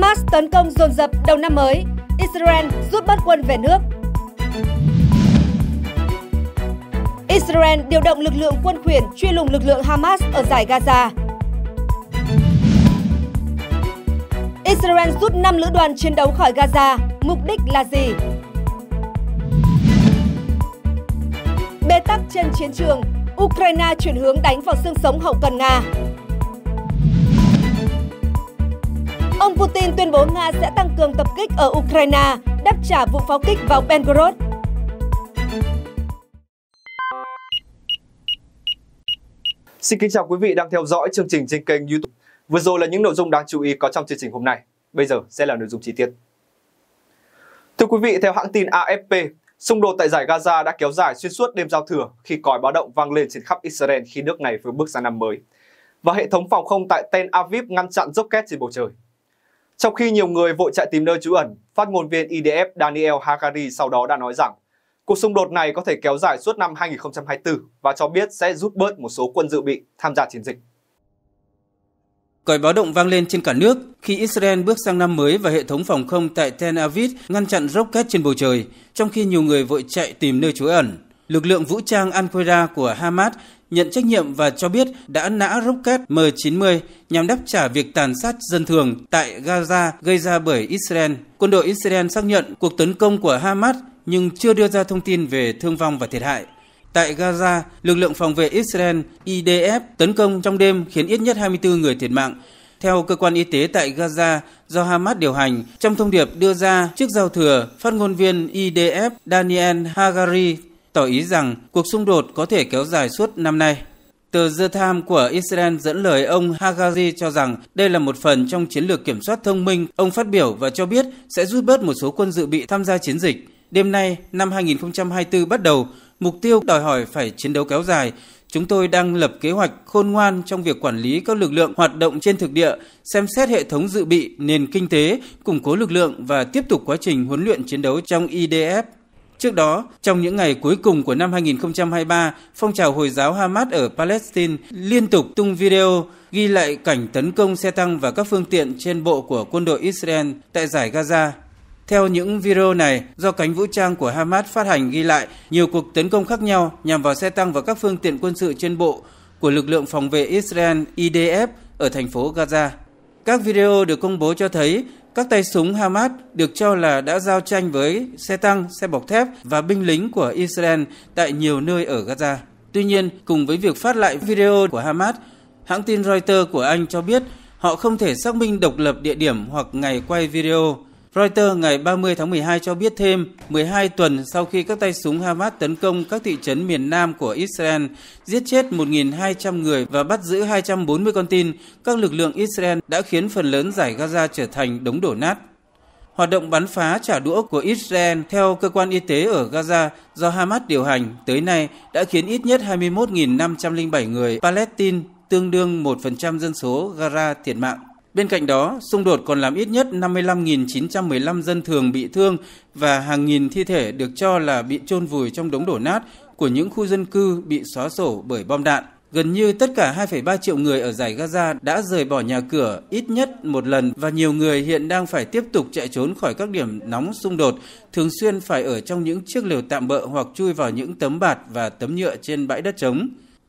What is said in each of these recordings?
Hamas tấn công dồn dập đầu năm mới, Israel rút bất quân về nước. Israel điều động lực lượng quân quyền truy lùng lực lượng Hamas ở giải Gaza. Israel rút 5 lữ đoàn chiến đấu khỏi Gaza, mục đích là gì? Bê tắc trên chiến trường, Ukraine chuyển hướng đánh vào xương sống hậu cần Nga. Ông Putin tuyên bố Nga sẽ tăng cường tập kích ở Ukraine, đáp trả vụ pháo kích vào Belgorod. Xin kính chào quý vị đang theo dõi chương trình trên kênh YouTube. Vừa rồi là những nội dung đáng chú ý có trong chương trình hôm nay. Bây giờ sẽ là nội dung chi tiết. Thưa quý vị, theo hãng tin AFP, xung đột tại giải Gaza đã kéo dài xuyên suốt đêm giao thừa khi còi báo động vang lên trên khắp Israel khi nước này vừa bước sang năm mới. Và hệ thống phòng không tại Tel Aviv ngăn chặn rocket trên bầu trời. Trong khi nhiều người vội chạy tìm nơi trú ẩn, phát ngôn viên IDF Daniel Hagari sau đó đã nói rằng cuộc xung đột này có thể kéo dài suốt năm 2024 và cho biết sẽ rút bớt một số quân dự bị tham gia chiến dịch. Còi báo động vang lên trên cả nước khi Israel bước sang năm mới và hệ thống phòng không tại Tel Aviv ngăn chặn rocket trên bầu trời, trong khi nhiều người vội chạy tìm nơi trú ẩn lực lượng vũ trang Al-Qaeda của Hamas nhận trách nhiệm và cho biết đã nã rocket M90 nhằm đáp trả việc tàn sát dân thường tại Gaza gây ra bởi Israel. Quân đội Israel xác nhận cuộc tấn công của Hamas nhưng chưa đưa ra thông tin về thương vong và thiệt hại. Tại Gaza, lực lượng phòng vệ Israel IDF tấn công trong đêm khiến ít nhất 24 người thiệt mạng. Theo cơ quan y tế tại Gaza do Hamas điều hành, trong thông điệp đưa ra trước giao thừa, phát ngôn viên IDF Daniel Hagari tỏ ý rằng cuộc xung đột có thể kéo dài suốt năm nay. Tờ The Times của Israel dẫn lời ông Hagazi cho rằng đây là một phần trong chiến lược kiểm soát thông minh ông phát biểu và cho biết sẽ rút bớt một số quân dự bị tham gia chiến dịch. Đêm nay, năm 2024 bắt đầu, mục tiêu đòi hỏi phải chiến đấu kéo dài. Chúng tôi đang lập kế hoạch khôn ngoan trong việc quản lý các lực lượng hoạt động trên thực địa, xem xét hệ thống dự bị, nền kinh tế, củng cố lực lượng và tiếp tục quá trình huấn luyện chiến đấu trong IDF. Trước đó, trong những ngày cuối cùng của năm 2023, phong trào Hồi giáo Hamas ở Palestine liên tục tung video ghi lại cảnh tấn công xe tăng và các phương tiện trên bộ của quân đội Israel tại giải Gaza. Theo những video này, do cánh vũ trang của Hamas phát hành ghi lại nhiều cuộc tấn công khác nhau nhằm vào xe tăng và các phương tiện quân sự trên bộ của lực lượng phòng vệ Israel IDF ở thành phố Gaza. Các video được công bố cho thấy các tay súng Hamas được cho là đã giao tranh với xe tăng, xe bọc thép và binh lính của Israel tại nhiều nơi ở Gaza. Tuy nhiên, cùng với việc phát lại video của Hamas, hãng tin Reuters của Anh cho biết họ không thể xác minh độc lập địa điểm hoặc ngày quay video. Reuters ngày 30 tháng 12 cho biết thêm 12 tuần sau khi các tay súng Hamas tấn công các thị trấn miền Nam của Israel, giết chết 1.200 người và bắt giữ 240 con tin, các lực lượng Israel đã khiến phần lớn giải Gaza trở thành đống đổ nát. Hoạt động bắn phá trả đũa của Israel theo cơ quan y tế ở Gaza do Hamas điều hành tới nay đã khiến ít nhất 21.507 người Palestine, tương đương 1% dân số Gaza thiệt mạng. Bên cạnh đó, xung đột còn làm ít nhất 55.915 dân thường bị thương và hàng nghìn thi thể được cho là bị chôn vùi trong đống đổ nát của những khu dân cư bị xóa sổ bởi bom đạn. Gần như tất cả 2,3 triệu người ở giải Gaza đã rời bỏ nhà cửa ít nhất một lần và nhiều người hiện đang phải tiếp tục chạy trốn khỏi các điểm nóng xung đột, thường xuyên phải ở trong những chiếc lều tạm bợ hoặc chui vào những tấm bạt và tấm nhựa trên bãi đất trống.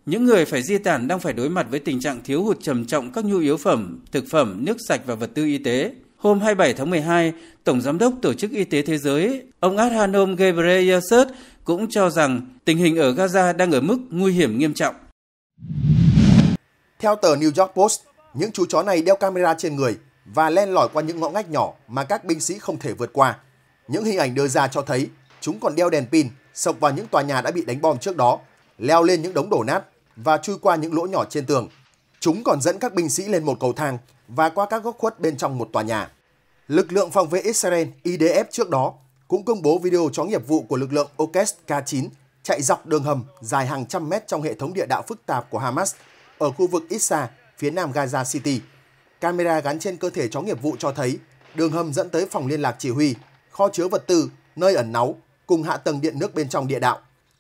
Những người phải di tản đang phải đối mặt với tình trạng thiếu hụt trầm trọng các nhu yếu phẩm, thực phẩm, nước sạch và vật tư y tế. Hôm 27 tháng 12, Tổng Giám đốc Tổ chức Y tế Thế giới, ông Adhanom Ghebreyesus cũng cho rằng tình hình ở Gaza đang ở mức nguy hiểm nghiêm trọng. Theo tờ New York Post, những chú chó này đeo camera trên người và len lỏi qua những ngõ ngách nhỏ mà các binh sĩ không thể vượt qua. Những hình ảnh đưa ra cho thấy chúng còn đeo đèn pin, sộc vào những tòa nhà đã bị đánh bom trước đó, leo lên những đống đổ nát và chui qua những lỗ nhỏ trên tường. Chúng còn dẫn các binh sĩ lên một cầu thang và qua các góc khuất bên trong một tòa nhà. Lực lượng phòng vệ Israel IDF trước đó cũng công bố video chó nghiệp vụ của lực lượng Okest K9 e chạy dọc đường hầm dài hàng trăm mét trong hệ thống địa đạo phức tạp của Hamas ở khu vực Issa, phía nam Gaza City. Camera gắn trên cơ thể chó nghiệp vụ cho thấy đường hầm dẫn tới phòng liên lạc chỉ huy, kho chứa vật tư, nơi ẩn náu cùng hạ tầng điện nước bên trong địa đạo.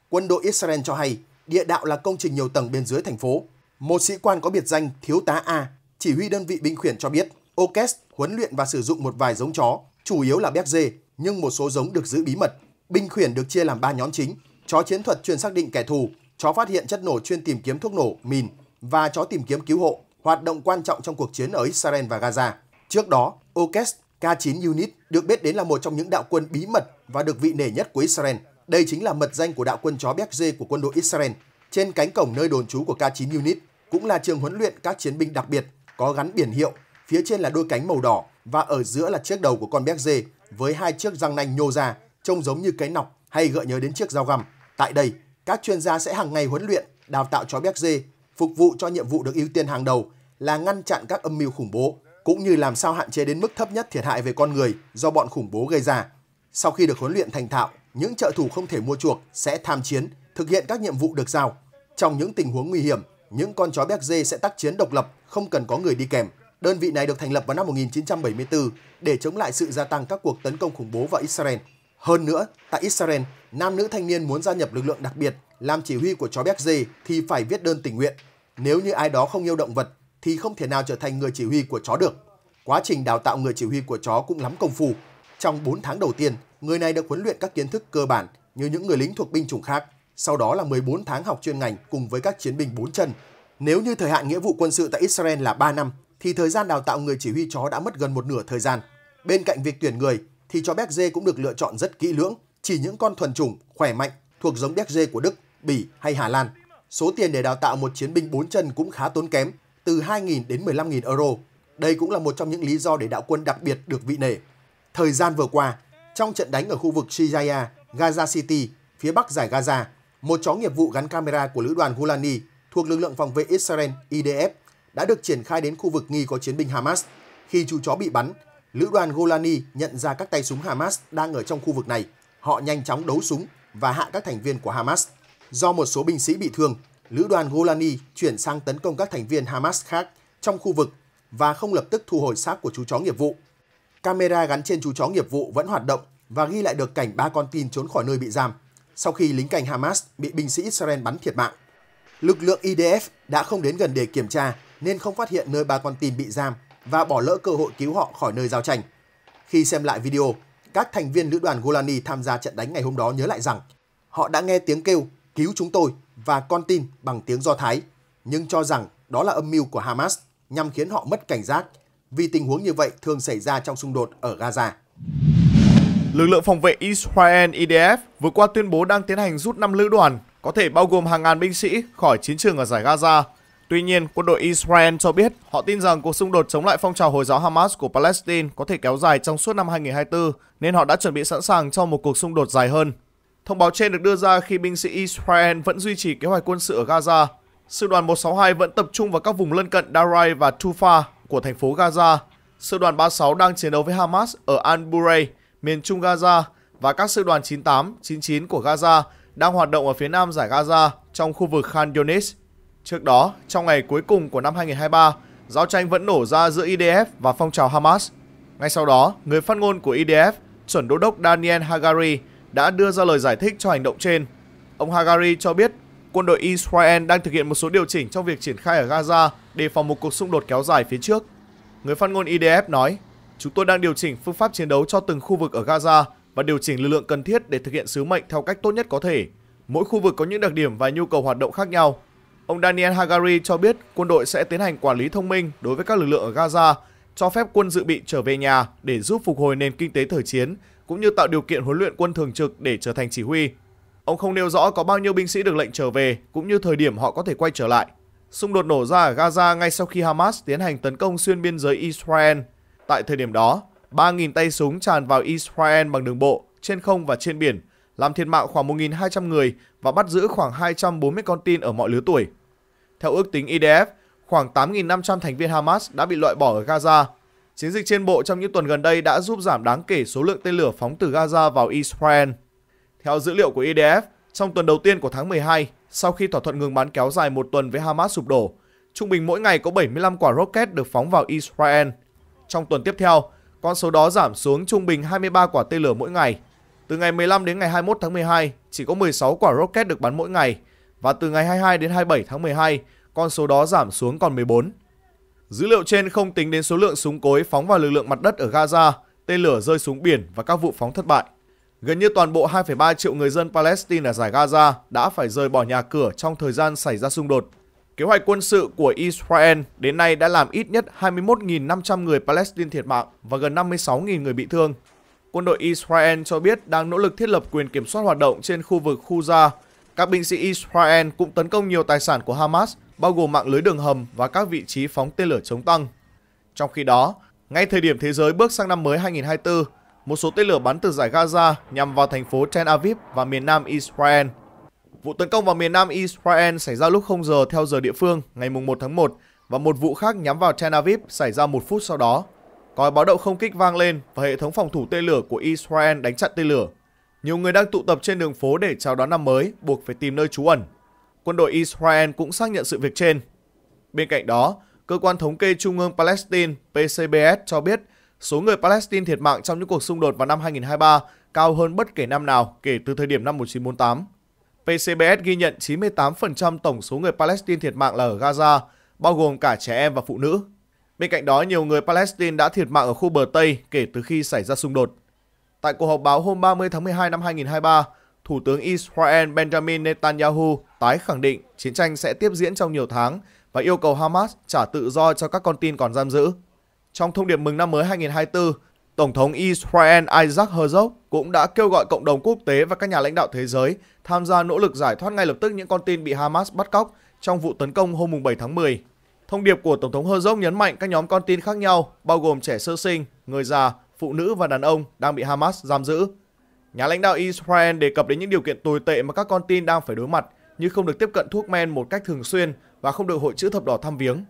Quân đội Israel cho hay Địa đạo là công trình nhiều tầng bên dưới thành phố. Một sĩ quan có biệt danh Thiếu tá A, chỉ huy đơn vị binh khiển cho biết, Okes huấn luyện và sử dụng một vài giống chó, chủ yếu là béc dê, nhưng một số giống được giữ bí mật. Binh khiển được chia làm 3 nhóm chính, chó chiến thuật chuyên xác định kẻ thù, chó phát hiện chất nổ chuyên tìm kiếm thuốc nổ, mìn và chó tìm kiếm cứu hộ, hoạt động quan trọng trong cuộc chiến ở Israel và Gaza. Trước đó, Okes K9 Unit được biết đến là một trong những đạo quân bí mật và được vị nể nhất của Israel. Đây chính là mật danh của đạo quân chó béc dê của quân đội Israel. Trên cánh cổng nơi đồn trú của K9 Unit cũng là trường huấn luyện các chiến binh đặc biệt có gắn biển hiệu, phía trên là đôi cánh màu đỏ và ở giữa là chiếc đầu của con béc dê với hai chiếc răng nanh nhô ra, trông giống như cái nọc hay gợi nhớ đến chiếc dao găm. Tại đây, các chuyên gia sẽ hàng ngày huấn luyện, đào tạo chó béc dê, phục vụ cho nhiệm vụ được ưu tiên hàng đầu là ngăn chặn các âm mưu khủng bố, cũng như làm sao hạn chế đến mức thấp nhất thiệt hại về con người do bọn khủng bố gây ra. Sau khi được huấn luyện thành thạo, những trợ thủ không thể mua chuộc sẽ tham chiến, thực hiện các nhiệm vụ được giao. Trong những tình huống nguy hiểm, những con chó béc dê sẽ tác chiến độc lập, không cần có người đi kèm. Đơn vị này được thành lập vào năm 1974 để chống lại sự gia tăng các cuộc tấn công khủng bố vào Israel. Hơn nữa, tại Israel, nam nữ thanh niên muốn gia nhập lực lượng đặc biệt làm chỉ huy của chó béc dê thì phải viết đơn tình nguyện. Nếu như ai đó không yêu động vật thì không thể nào trở thành người chỉ huy của chó được. Quá trình đào tạo người chỉ huy của chó cũng lắm công phu. Trong 4 tháng đầu tiên, người này được huấn luyện các kiến thức cơ bản như những người lính thuộc binh chủng khác, sau đó là 14 tháng học chuyên ngành cùng với các chiến binh bốn chân. Nếu như thời hạn nghĩa vụ quân sự tại Israel là 3 năm, thì thời gian đào tạo người chỉ huy chó đã mất gần một nửa thời gian. Bên cạnh việc tuyển người, thì chó béc dê cũng được lựa chọn rất kỹ lưỡng, chỉ những con thuần chủng, khỏe mạnh, thuộc giống béc dê của Đức, Bỉ hay Hà Lan. Số tiền để đào tạo một chiến binh bốn chân cũng khá tốn kém, từ 2.000 đến 15.000 euro. Đây cũng là một trong những lý do để đạo quân đặc biệt được vị nể. Thời gian vừa qua, trong trận đánh ở khu vực Shijaya, Gaza City, phía bắc giải Gaza, một chó nghiệp vụ gắn camera của lữ đoàn Hulani thuộc lực lượng phòng vệ Israel IDF đã được triển khai đến khu vực nghi có chiến binh Hamas. Khi chú chó bị bắn, lữ đoàn Golani nhận ra các tay súng Hamas đang ở trong khu vực này. Họ nhanh chóng đấu súng và hạ các thành viên của Hamas. Do một số binh sĩ bị thương, lữ đoàn Golani chuyển sang tấn công các thành viên Hamas khác trong khu vực và không lập tức thu hồi xác của chú chó nghiệp vụ camera gắn trên chú chó nghiệp vụ vẫn hoạt động và ghi lại được cảnh ba con tin trốn khỏi nơi bị giam sau khi lính cảnh Hamas bị binh sĩ Israel bắn thiệt mạng. Lực lượng IDF đã không đến gần để kiểm tra nên không phát hiện nơi ba con tin bị giam và bỏ lỡ cơ hội cứu họ khỏi nơi giao tranh. Khi xem lại video, các thành viên lữ đoàn Golani tham gia trận đánh ngày hôm đó nhớ lại rằng họ đã nghe tiếng kêu cứu chúng tôi và con tin bằng tiếng Do Thái, nhưng cho rằng đó là âm mưu của Hamas nhằm khiến họ mất cảnh giác vì tình huống như vậy thường xảy ra trong xung đột ở Gaza. Lực lượng phòng vệ Israel IDF vừa qua tuyên bố đang tiến hành rút 5 lữ đoàn, có thể bao gồm hàng ngàn binh sĩ khỏi chiến trường ở giải Gaza. Tuy nhiên, quân đội Israel cho biết họ tin rằng cuộc xung đột chống lại phong trào Hồi giáo Hamas của Palestine có thể kéo dài trong suốt năm 2024, nên họ đã chuẩn bị sẵn sàng cho một cuộc xung đột dài hơn. Thông báo trên được đưa ra khi binh sĩ Israel vẫn duy trì kế hoạch quân sự ở Gaza. Sư đoàn 162 vẫn tập trung vào các vùng lân cận Darai và Tufa của thành phố Gaza. Sư đoàn 36 đang chiến đấu với Hamas ở Al-Buray, miền trung Gaza và các sư đoàn 98, 99 của Gaza đang hoạt động ở phía nam giải Gaza trong khu vực Khan Yunis. Trước đó, trong ngày cuối cùng của năm 2023, giao tranh vẫn nổ ra giữa IDF và phong trào Hamas. Ngay sau đó, người phát ngôn của IDF, chuẩn đô đốc Daniel Hagari, đã đưa ra lời giải thích cho hành động trên. Ông Hagari cho biết quân đội Israel đang thực hiện một số điều chỉnh trong việc triển khai ở Gaza để phòng một cuộc xung đột kéo dài phía trước. Người phát ngôn IDF nói, chúng tôi đang điều chỉnh phương pháp chiến đấu cho từng khu vực ở Gaza và điều chỉnh lực lượng cần thiết để thực hiện sứ mệnh theo cách tốt nhất có thể. Mỗi khu vực có những đặc điểm và nhu cầu hoạt động khác nhau. Ông Daniel Hagari cho biết quân đội sẽ tiến hành quản lý thông minh đối với các lực lượng ở Gaza, cho phép quân dự bị trở về nhà để giúp phục hồi nền kinh tế thời chiến, cũng như tạo điều kiện huấn luyện quân thường trực để trở thành chỉ huy. Ông không nêu rõ có bao nhiêu binh sĩ được lệnh trở về cũng như thời điểm họ có thể quay trở lại. Xung đột nổ ra ở Gaza ngay sau khi Hamas tiến hành tấn công xuyên biên giới Israel. Tại thời điểm đó, 3.000 tay súng tràn vào Israel bằng đường bộ, trên không và trên biển, làm thiệt mạng khoảng 1.200 người và bắt giữ khoảng 240 con tin ở mọi lứa tuổi. Theo ước tính IDF, e khoảng 8.500 thành viên Hamas đã bị loại bỏ ở Gaza. Chiến dịch trên bộ trong những tuần gần đây đã giúp giảm đáng kể số lượng tên lửa phóng từ Gaza vào Israel. Theo dữ liệu của IDF, e trong tuần đầu tiên của tháng 12, sau khi thỏa thuận ngừng bắn kéo dài một tuần với Hamas sụp đổ, trung bình mỗi ngày có 75 quả rocket được phóng vào Israel. Trong tuần tiếp theo, con số đó giảm xuống trung bình 23 quả tên lửa mỗi ngày. Từ ngày 15 đến ngày 21 tháng 12, chỉ có 16 quả rocket được bắn mỗi ngày và từ ngày 22 đến 27 tháng 12, con số đó giảm xuống còn 14. Dữ liệu trên không tính đến số lượng súng cối phóng vào lực lượng mặt đất ở Gaza, tên lửa rơi xuống biển và các vụ phóng thất bại. Gần như toàn bộ 2,3 triệu người dân Palestine ở giải Gaza đã phải rời bỏ nhà cửa trong thời gian xảy ra xung đột. Kế hoạch quân sự của Israel đến nay đã làm ít nhất 21.500 người Palestine thiệt mạng và gần 56.000 người bị thương. Quân đội Israel cho biết đang nỗ lực thiết lập quyền kiểm soát hoạt động trên khu vực khu Khuza. Các binh sĩ Israel cũng tấn công nhiều tài sản của Hamas, bao gồm mạng lưới đường hầm và các vị trí phóng tên lửa chống tăng. Trong khi đó, ngay thời điểm thế giới bước sang năm mới 2024, một số tên lửa bắn từ giải Gaza nhằm vào thành phố Tel Aviv và miền nam Israel. Vụ tấn công vào miền nam Israel xảy ra lúc 0 giờ theo giờ địa phương ngày 1 tháng 1 và một vụ khác nhắm vào Tel Aviv xảy ra một phút sau đó. Còi báo động không kích vang lên và hệ thống phòng thủ tên lửa của Israel đánh chặn tên lửa. Nhiều người đang tụ tập trên đường phố để chào đón năm mới, buộc phải tìm nơi trú ẩn. Quân đội Israel cũng xác nhận sự việc trên. Bên cạnh đó, cơ quan thống kê trung ương Palestine PCBS cho biết Số người Palestine thiệt mạng trong những cuộc xung đột vào năm 2023 cao hơn bất kể năm nào kể từ thời điểm năm 1948. PCBS ghi nhận 98% tổng số người Palestine thiệt mạng là ở Gaza, bao gồm cả trẻ em và phụ nữ. Bên cạnh đó, nhiều người Palestine đã thiệt mạng ở khu bờ Tây kể từ khi xảy ra xung đột. Tại cuộc họp báo hôm 30 tháng 12 năm 2023, Thủ tướng Israel Benjamin Netanyahu tái khẳng định chiến tranh sẽ tiếp diễn trong nhiều tháng và yêu cầu Hamas trả tự do cho các con tin còn giam giữ. Trong thông điệp mừng năm mới 2024, Tổng thống Israel Isaac Herzog cũng đã kêu gọi cộng đồng quốc tế và các nhà lãnh đạo thế giới tham gia nỗ lực giải thoát ngay lập tức những con tin bị Hamas bắt cóc trong vụ tấn công hôm 7 tháng 10. Thông điệp của Tổng thống Herzog nhấn mạnh các nhóm con tin khác nhau, bao gồm trẻ sơ sinh, người già, phụ nữ và đàn ông đang bị Hamas giam giữ. Nhà lãnh đạo Israel đề cập đến những điều kiện tồi tệ mà các con tin đang phải đối mặt như không được tiếp cận thuốc men một cách thường xuyên và không được hội chữ thập đỏ thăm viếng.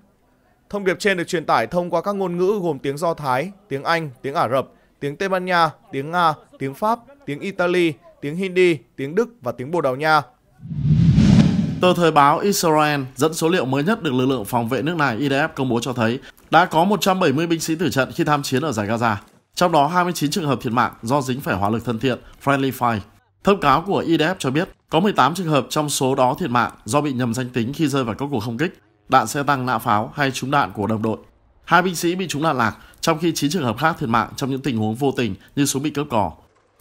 Thông điệp trên được truyền tải thông qua các ngôn ngữ gồm tiếng Do Thái, tiếng Anh, tiếng Ả Rập, tiếng Tây Ban Nha, tiếng Nga, tiếng Pháp, tiếng Italy, tiếng Hindi, tiếng Đức và tiếng Bồ Đào Nha. Tờ Thời báo Israel dẫn số liệu mới nhất được lực lượng phòng vệ nước này IDF công bố cho thấy đã có 170 binh sĩ tử trận khi tham chiến ở giải Gaza, trong đó 29 trường hợp thiệt mạng do dính phải hỏa lực thân thiện Friendly Fire. Thông cáo của IDF cho biết có 18 trường hợp trong số đó thiệt mạng do bị nhầm danh tính khi rơi vào các cuộc không kích đạn xe tăng nã pháo hay trúng đạn của đồng đội. Hai binh sĩ bị trúng đạn lạc, trong khi 9 trường hợp khác thiệt mạng trong những tình huống vô tình như súng bị cướp cỏ.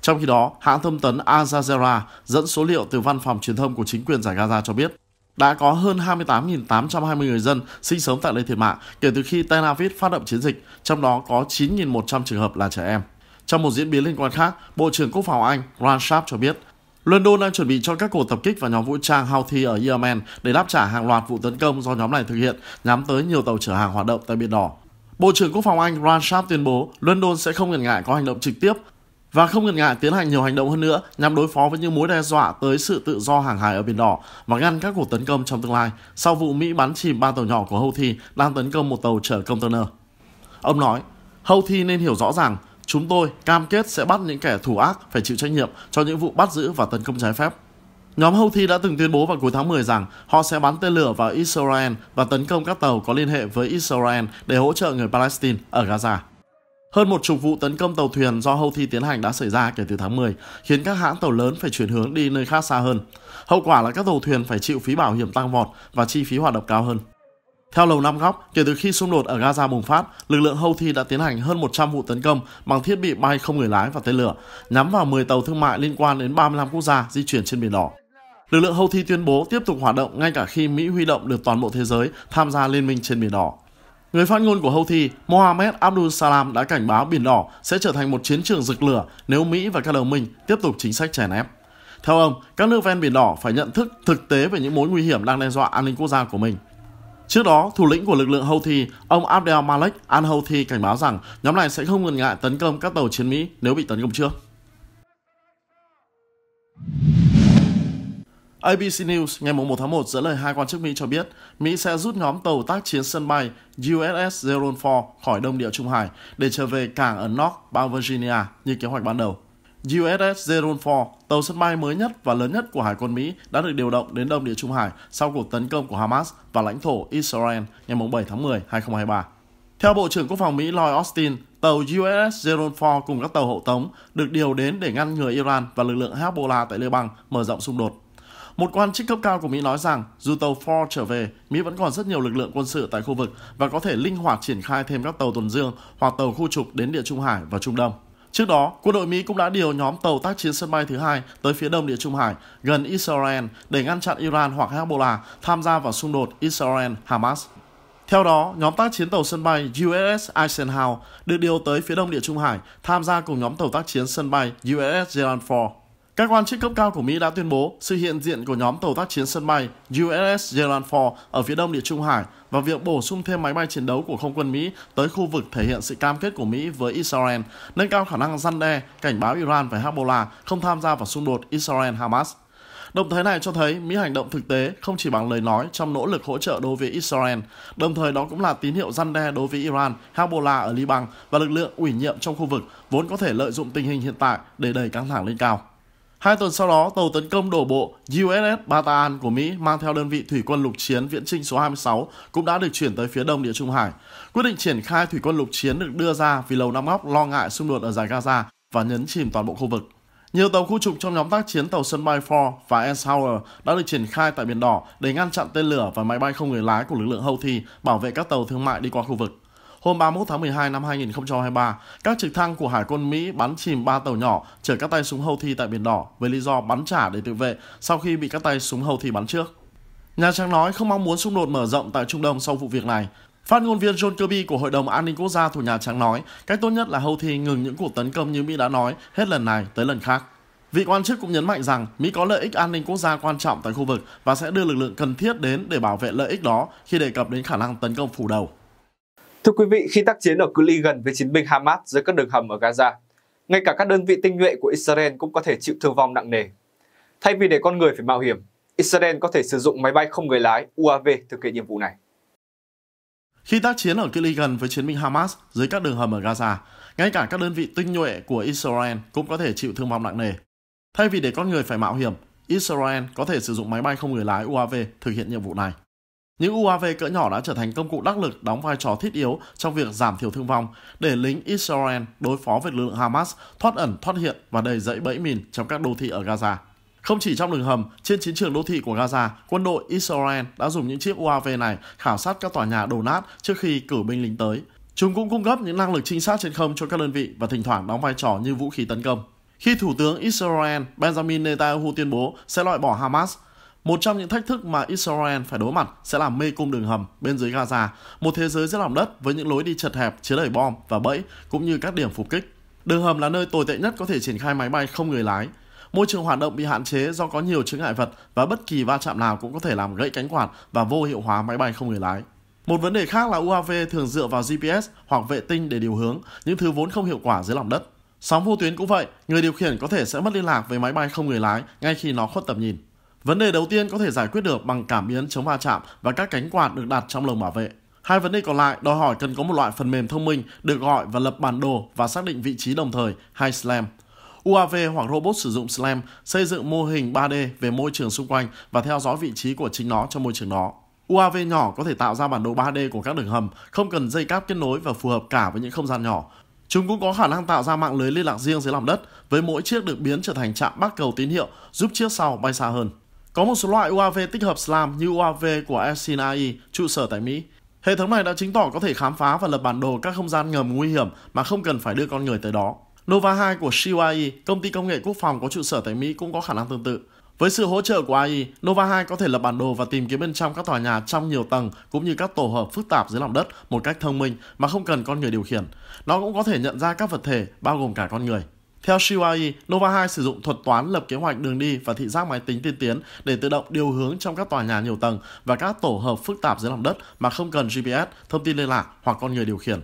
Trong khi đó, hãng thông tấn Al Jazeera dẫn số liệu từ văn phòng truyền thông của chính quyền giải Gaza cho biết, đã có hơn 28.820 người dân sinh sống tại đây thiệt mạng kể từ khi Tel Aviv phát động chiến dịch, trong đó có 9.100 trường hợp là trẻ em. Trong một diễn biến liên quan khác, Bộ trưởng Quốc phòng Anh Rashab cho biết London đang chuẩn bị cho các cuộc tập kích vào nhóm vũ trang Houthi ở Yemen để đáp trả hàng loạt vụ tấn công do nhóm này thực hiện nhắm tới nhiều tàu chở hàng hoạt động tại Biển Đỏ. Bộ trưởng Quốc phòng Anh Ryan Sharp tuyên bố London sẽ không ngần ngại có hành động trực tiếp và không ngần ngại tiến hành nhiều hành động hơn nữa nhằm đối phó với những mối đe dọa tới sự tự do hàng hải ở Biển Đỏ và ngăn các cuộc tấn công trong tương lai sau vụ Mỹ bắn chìm ba tàu nhỏ của Houthi đang tấn công một tàu chở container. Ông nói, Houthi nên hiểu rõ ràng. Chúng tôi cam kết sẽ bắt những kẻ thủ ác phải chịu trách nhiệm cho những vụ bắt giữ và tấn công trái phép. Nhóm Houthi đã từng tuyên bố vào cuối tháng 10 rằng họ sẽ bắn tên lửa vào Israel và tấn công các tàu có liên hệ với Israel để hỗ trợ người Palestine ở Gaza. Hơn một chục vụ tấn công tàu thuyền do Houthi tiến hành đã xảy ra kể từ tháng 10, khiến các hãng tàu lớn phải chuyển hướng đi nơi khác xa hơn. Hậu quả là các tàu thuyền phải chịu phí bảo hiểm tăng vọt và chi phí hoạt động cao hơn. Theo Lầu Năm Góc, kể từ khi xung đột ở Gaza bùng phát, lực lượng Houthi đã tiến hành hơn 100 vụ tấn công bằng thiết bị bay không người lái và tên lửa, nhắm vào 10 tàu thương mại liên quan đến 35 quốc gia di chuyển trên Biển Đỏ. Lực lượng Houthi tuyên bố tiếp tục hoạt động ngay cả khi Mỹ huy động được toàn bộ thế giới tham gia liên minh trên Biển Đỏ. Người phát ngôn của Houthi, Mohammed Abdul Salam đã cảnh báo Biển Đỏ sẽ trở thành một chiến trường rực lửa nếu Mỹ và các đồng minh tiếp tục chính sách chèn ép. Theo ông, các nước ven Biển Đỏ phải nhận thức thực tế về những mối nguy hiểm đang đe dọa an ninh quốc gia của mình. Trước đó, thủ lĩnh của lực lượng Houthi, ông Abdel Malek al-Houthi cảnh báo rằng nhóm này sẽ không ngần ngại tấn công các tàu chiến Mỹ nếu bị tấn công trước. ABC News ngày 1 tháng 1 dẫn lời hai quan chức Mỹ cho biết Mỹ sẽ rút nhóm tàu tác chiến sân bay USS Gerald Ford khỏi Đông Địa Trung Hải để trở về cảng ở North Virginia như kế hoạch ban đầu. USS Jerome Ford, tàu sân bay mới nhất và lớn nhất của Hải quân Mỹ, đã được điều động đến Đông Địa Trung Hải sau cuộc tấn công của Hamas vào lãnh thổ Israel ngày 7 tháng 10, 2023. Theo Bộ trưởng Quốc phòng Mỹ Lloyd Austin, tàu USS Gerald Ford cùng các tàu hậu tống được điều đến để ngăn ngừa Iran và lực lượng Hezbollah tại Lebanon mở rộng xung đột. Một quan chức cấp cao của Mỹ nói rằng dù tàu Ford trở về, Mỹ vẫn còn rất nhiều lực lượng quân sự tại khu vực và có thể linh hoạt triển khai thêm các tàu tuần dương hoặc tàu khu trục đến Địa Trung Hải và Trung Đông. Trước đó, quân đội Mỹ cũng đã điều nhóm tàu tác chiến sân bay thứ hai tới phía đông địa Trung Hải, gần Israel để ngăn chặn Iran hoặc Hezbollah tham gia vào xung đột Israel-Hamas. Theo đó, nhóm tác chiến tàu sân bay USS Eisenhower được điều tới phía đông địa Trung Hải tham gia cùng nhóm tàu tác chiến sân bay USS Gerald Ford. Các quan chức cấp cao của Mỹ đã tuyên bố sự hiện diện của nhóm tàu tác chiến sân bay USS Gerald Ford ở phía đông Địa Trung Hải và việc bổ sung thêm máy bay chiến đấu của không quân Mỹ tới khu vực thể hiện sự cam kết của Mỹ với Israel, nâng cao khả năng răn đe, cảnh báo Iran và Hezbollah không tham gia vào xung đột Israel-Hamas. Động thái này cho thấy Mỹ hành động thực tế không chỉ bằng lời nói trong nỗ lực hỗ trợ đối với Israel, đồng thời đó cũng là tín hiệu răn đe đối với Iran, Hezbollah ở Liban và lực lượng ủy nhiệm trong khu vực vốn có thể lợi dụng tình hình hiện tại để đẩy căng thẳng lên cao. Hai tuần sau đó, tàu tấn công đổ bộ USS Bataan của Mỹ mang theo đơn vị thủy quân lục chiến viễn trinh số 26 cũng đã được chuyển tới phía đông địa Trung Hải. Quyết định triển khai thủy quân lục chiến được đưa ra vì Lầu Năm Góc lo ngại xung đột ở giải Gaza và nhấn chìm toàn bộ khu vực. Nhiều tàu khu trục trong nhóm tác chiến tàu sân bay Ford và Eisenhower đã được triển khai tại Biển Đỏ để ngăn chặn tên lửa và máy bay không người lái của lực lượng Houthi bảo vệ các tàu thương mại đi qua khu vực. Hôm 31 tháng 12 năm 2023, các trực thăng của Hải quân Mỹ bắn chìm ba tàu nhỏ chở các tay súng Houthi tại Biển Đỏ với lý do bắn trả để tự vệ sau khi bị các tay súng Houthi bắn trước. Nhà Trắng nói không mong muốn xung đột mở rộng tại Trung Đông sau vụ việc này. Phát ngôn viên John Kirby của Hội đồng An ninh Quốc gia thuộc Nhà Trắng nói, cách tốt nhất là Houthi ngừng những cuộc tấn công như Mỹ đã nói hết lần này tới lần khác. Vị quan chức cũng nhấn mạnh rằng Mỹ có lợi ích an ninh quốc gia quan trọng tại khu vực và sẽ đưa lực lượng cần thiết đến để bảo vệ lợi ích đó khi đề cập đến khả năng tấn công phủ đầu. Thưa quý vị, khi tác chiến ở cự ly gần với chiến binh Hamas dưới các đường hầm ở Gaza, ngay cả các đơn vị tinh nhuệ của Israel cũng có thể chịu thương vong nặng nề. Thay vì để con người phải mạo hiểm, Israel có thể sử dụng máy bay không người lái UAV thực hiện nhiệm vụ này. Khi tác chiến ở cự ly gần với chiến binh Hamas dưới các đường hầm ở Gaza, ngay cả các đơn vị tinh nhuệ của Israel cũng có thể chịu thương vong nặng nề. Thay vì để con người phải mạo hiểm, Israel có thể sử dụng máy bay không người lái UAV thực hiện nhiệm vụ này. Những UAV cỡ nhỏ đã trở thành công cụ đắc lực đóng vai trò thiết yếu trong việc giảm thiểu thương vong để lính Israel đối phó với lực lượng Hamas thoát ẩn thoát hiện và đầy dẫy bẫy mìn trong các đô thị ở Gaza. Không chỉ trong đường hầm, trên chiến trường đô thị của Gaza, quân đội Israel đã dùng những chiếc UAV này khảo sát các tòa nhà đổ nát trước khi cử binh lính tới. Chúng cũng cung cấp những năng lực trinh sát trên không cho các đơn vị và thỉnh thoảng đóng vai trò như vũ khí tấn công. Khi Thủ tướng Israel Benjamin Netanyahu tuyên bố sẽ loại bỏ Hamas, một trong những thách thức mà Israel phải đối mặt sẽ là mê cung đường hầm bên dưới Gaza, một thế giới dưới lòng đất với những lối đi chật hẹp chứa đầy bom và bẫy cũng như các điểm phục kích. Đường hầm là nơi tồi tệ nhất có thể triển khai máy bay không người lái. Môi trường hoạt động bị hạn chế do có nhiều chướng ngại vật và bất kỳ va chạm nào cũng có thể làm gãy cánh quạt và vô hiệu hóa máy bay không người lái. Một vấn đề khác là UAV thường dựa vào GPS hoặc vệ tinh để điều hướng, những thứ vốn không hiệu quả dưới lòng đất. Sóng vô tuyến cũng vậy, người điều khiển có thể sẽ mất liên lạc với máy bay không người lái ngay khi nó khuất tầm nhìn. Vấn đề đầu tiên có thể giải quyết được bằng cảm biến chống va chạm và các cánh quạt được đặt trong lồng bảo vệ. Hai vấn đề còn lại đòi hỏi cần có một loại phần mềm thông minh được gọi và lập bản đồ và xác định vị trí đồng thời hay SLAM. UAV hoặc robot sử dụng SLAM xây dựng mô hình 3D về môi trường xung quanh và theo dõi vị trí của chính nó trong môi trường đó. UAV nhỏ có thể tạo ra bản đồ 3D của các đường hầm, không cần dây cáp kết nối và phù hợp cả với những không gian nhỏ. Chúng cũng có khả năng tạo ra mạng lưới liên lạc riêng dưới lòng đất, với mỗi chiếc được biến trở thành trạm bắc cầu tín hiệu, giúp chiếc sau bay xa hơn. Có một số loại UAV tích hợp SLAM như UAV của SCNI trụ sở tại Mỹ. Hệ thống này đã chứng tỏ có thể khám phá và lập bản đồ các không gian ngầm nguy hiểm mà không cần phải đưa con người tới đó. Nova 2 của Shield công ty công nghệ quốc phòng có trụ sở tại Mỹ cũng có khả năng tương tự. Với sự hỗ trợ của AI, Nova 2 có thể lập bản đồ và tìm kiếm bên trong các tòa nhà trong nhiều tầng cũng như các tổ hợp phức tạp dưới lòng đất một cách thông minh mà không cần con người điều khiển. Nó cũng có thể nhận ra các vật thể bao gồm cả con người. Theo CYE, Nova 2 sử dụng thuật toán lập kế hoạch đường đi và thị giác máy tính tiên tiến để tự động điều hướng trong các tòa nhà nhiều tầng và các tổ hợp phức tạp dưới lòng đất mà không cần GPS, thông tin liên lạc hoặc con người điều khiển.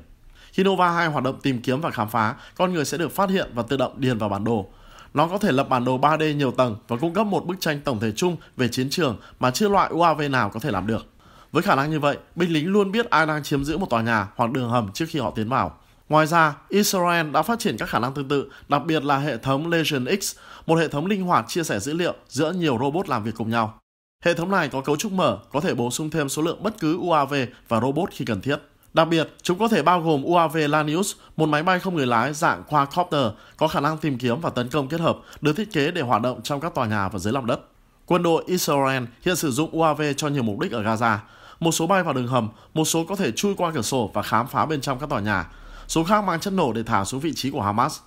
Khi Nova 2 hoạt động tìm kiếm và khám phá, con người sẽ được phát hiện và tự động điền vào bản đồ. Nó có thể lập bản đồ 3D nhiều tầng và cung cấp một bức tranh tổng thể chung về chiến trường mà chưa loại UAV nào có thể làm được. Với khả năng như vậy, binh lính luôn biết ai đang chiếm giữ một tòa nhà hoặc đường hầm trước khi họ tiến vào. Ngoài ra, Israel đã phát triển các khả năng tương tự, đặc biệt là hệ thống Legion X, một hệ thống linh hoạt chia sẻ dữ liệu giữa nhiều robot làm việc cùng nhau. Hệ thống này có cấu trúc mở, có thể bổ sung thêm số lượng bất cứ UAV và robot khi cần thiết. Đặc biệt, chúng có thể bao gồm UAV Lanius, một máy bay không người lái dạng quadcopter có khả năng tìm kiếm và tấn công kết hợp, được thiết kế để hoạt động trong các tòa nhà và dưới lòng đất. Quân đội Israel hiện sử dụng UAV cho nhiều mục đích ở Gaza. Một số bay vào đường hầm, một số có thể chui qua cửa sổ và khám phá bên trong các tòa nhà, số khác mang chất nổ để thả xuống vị trí của Hamas.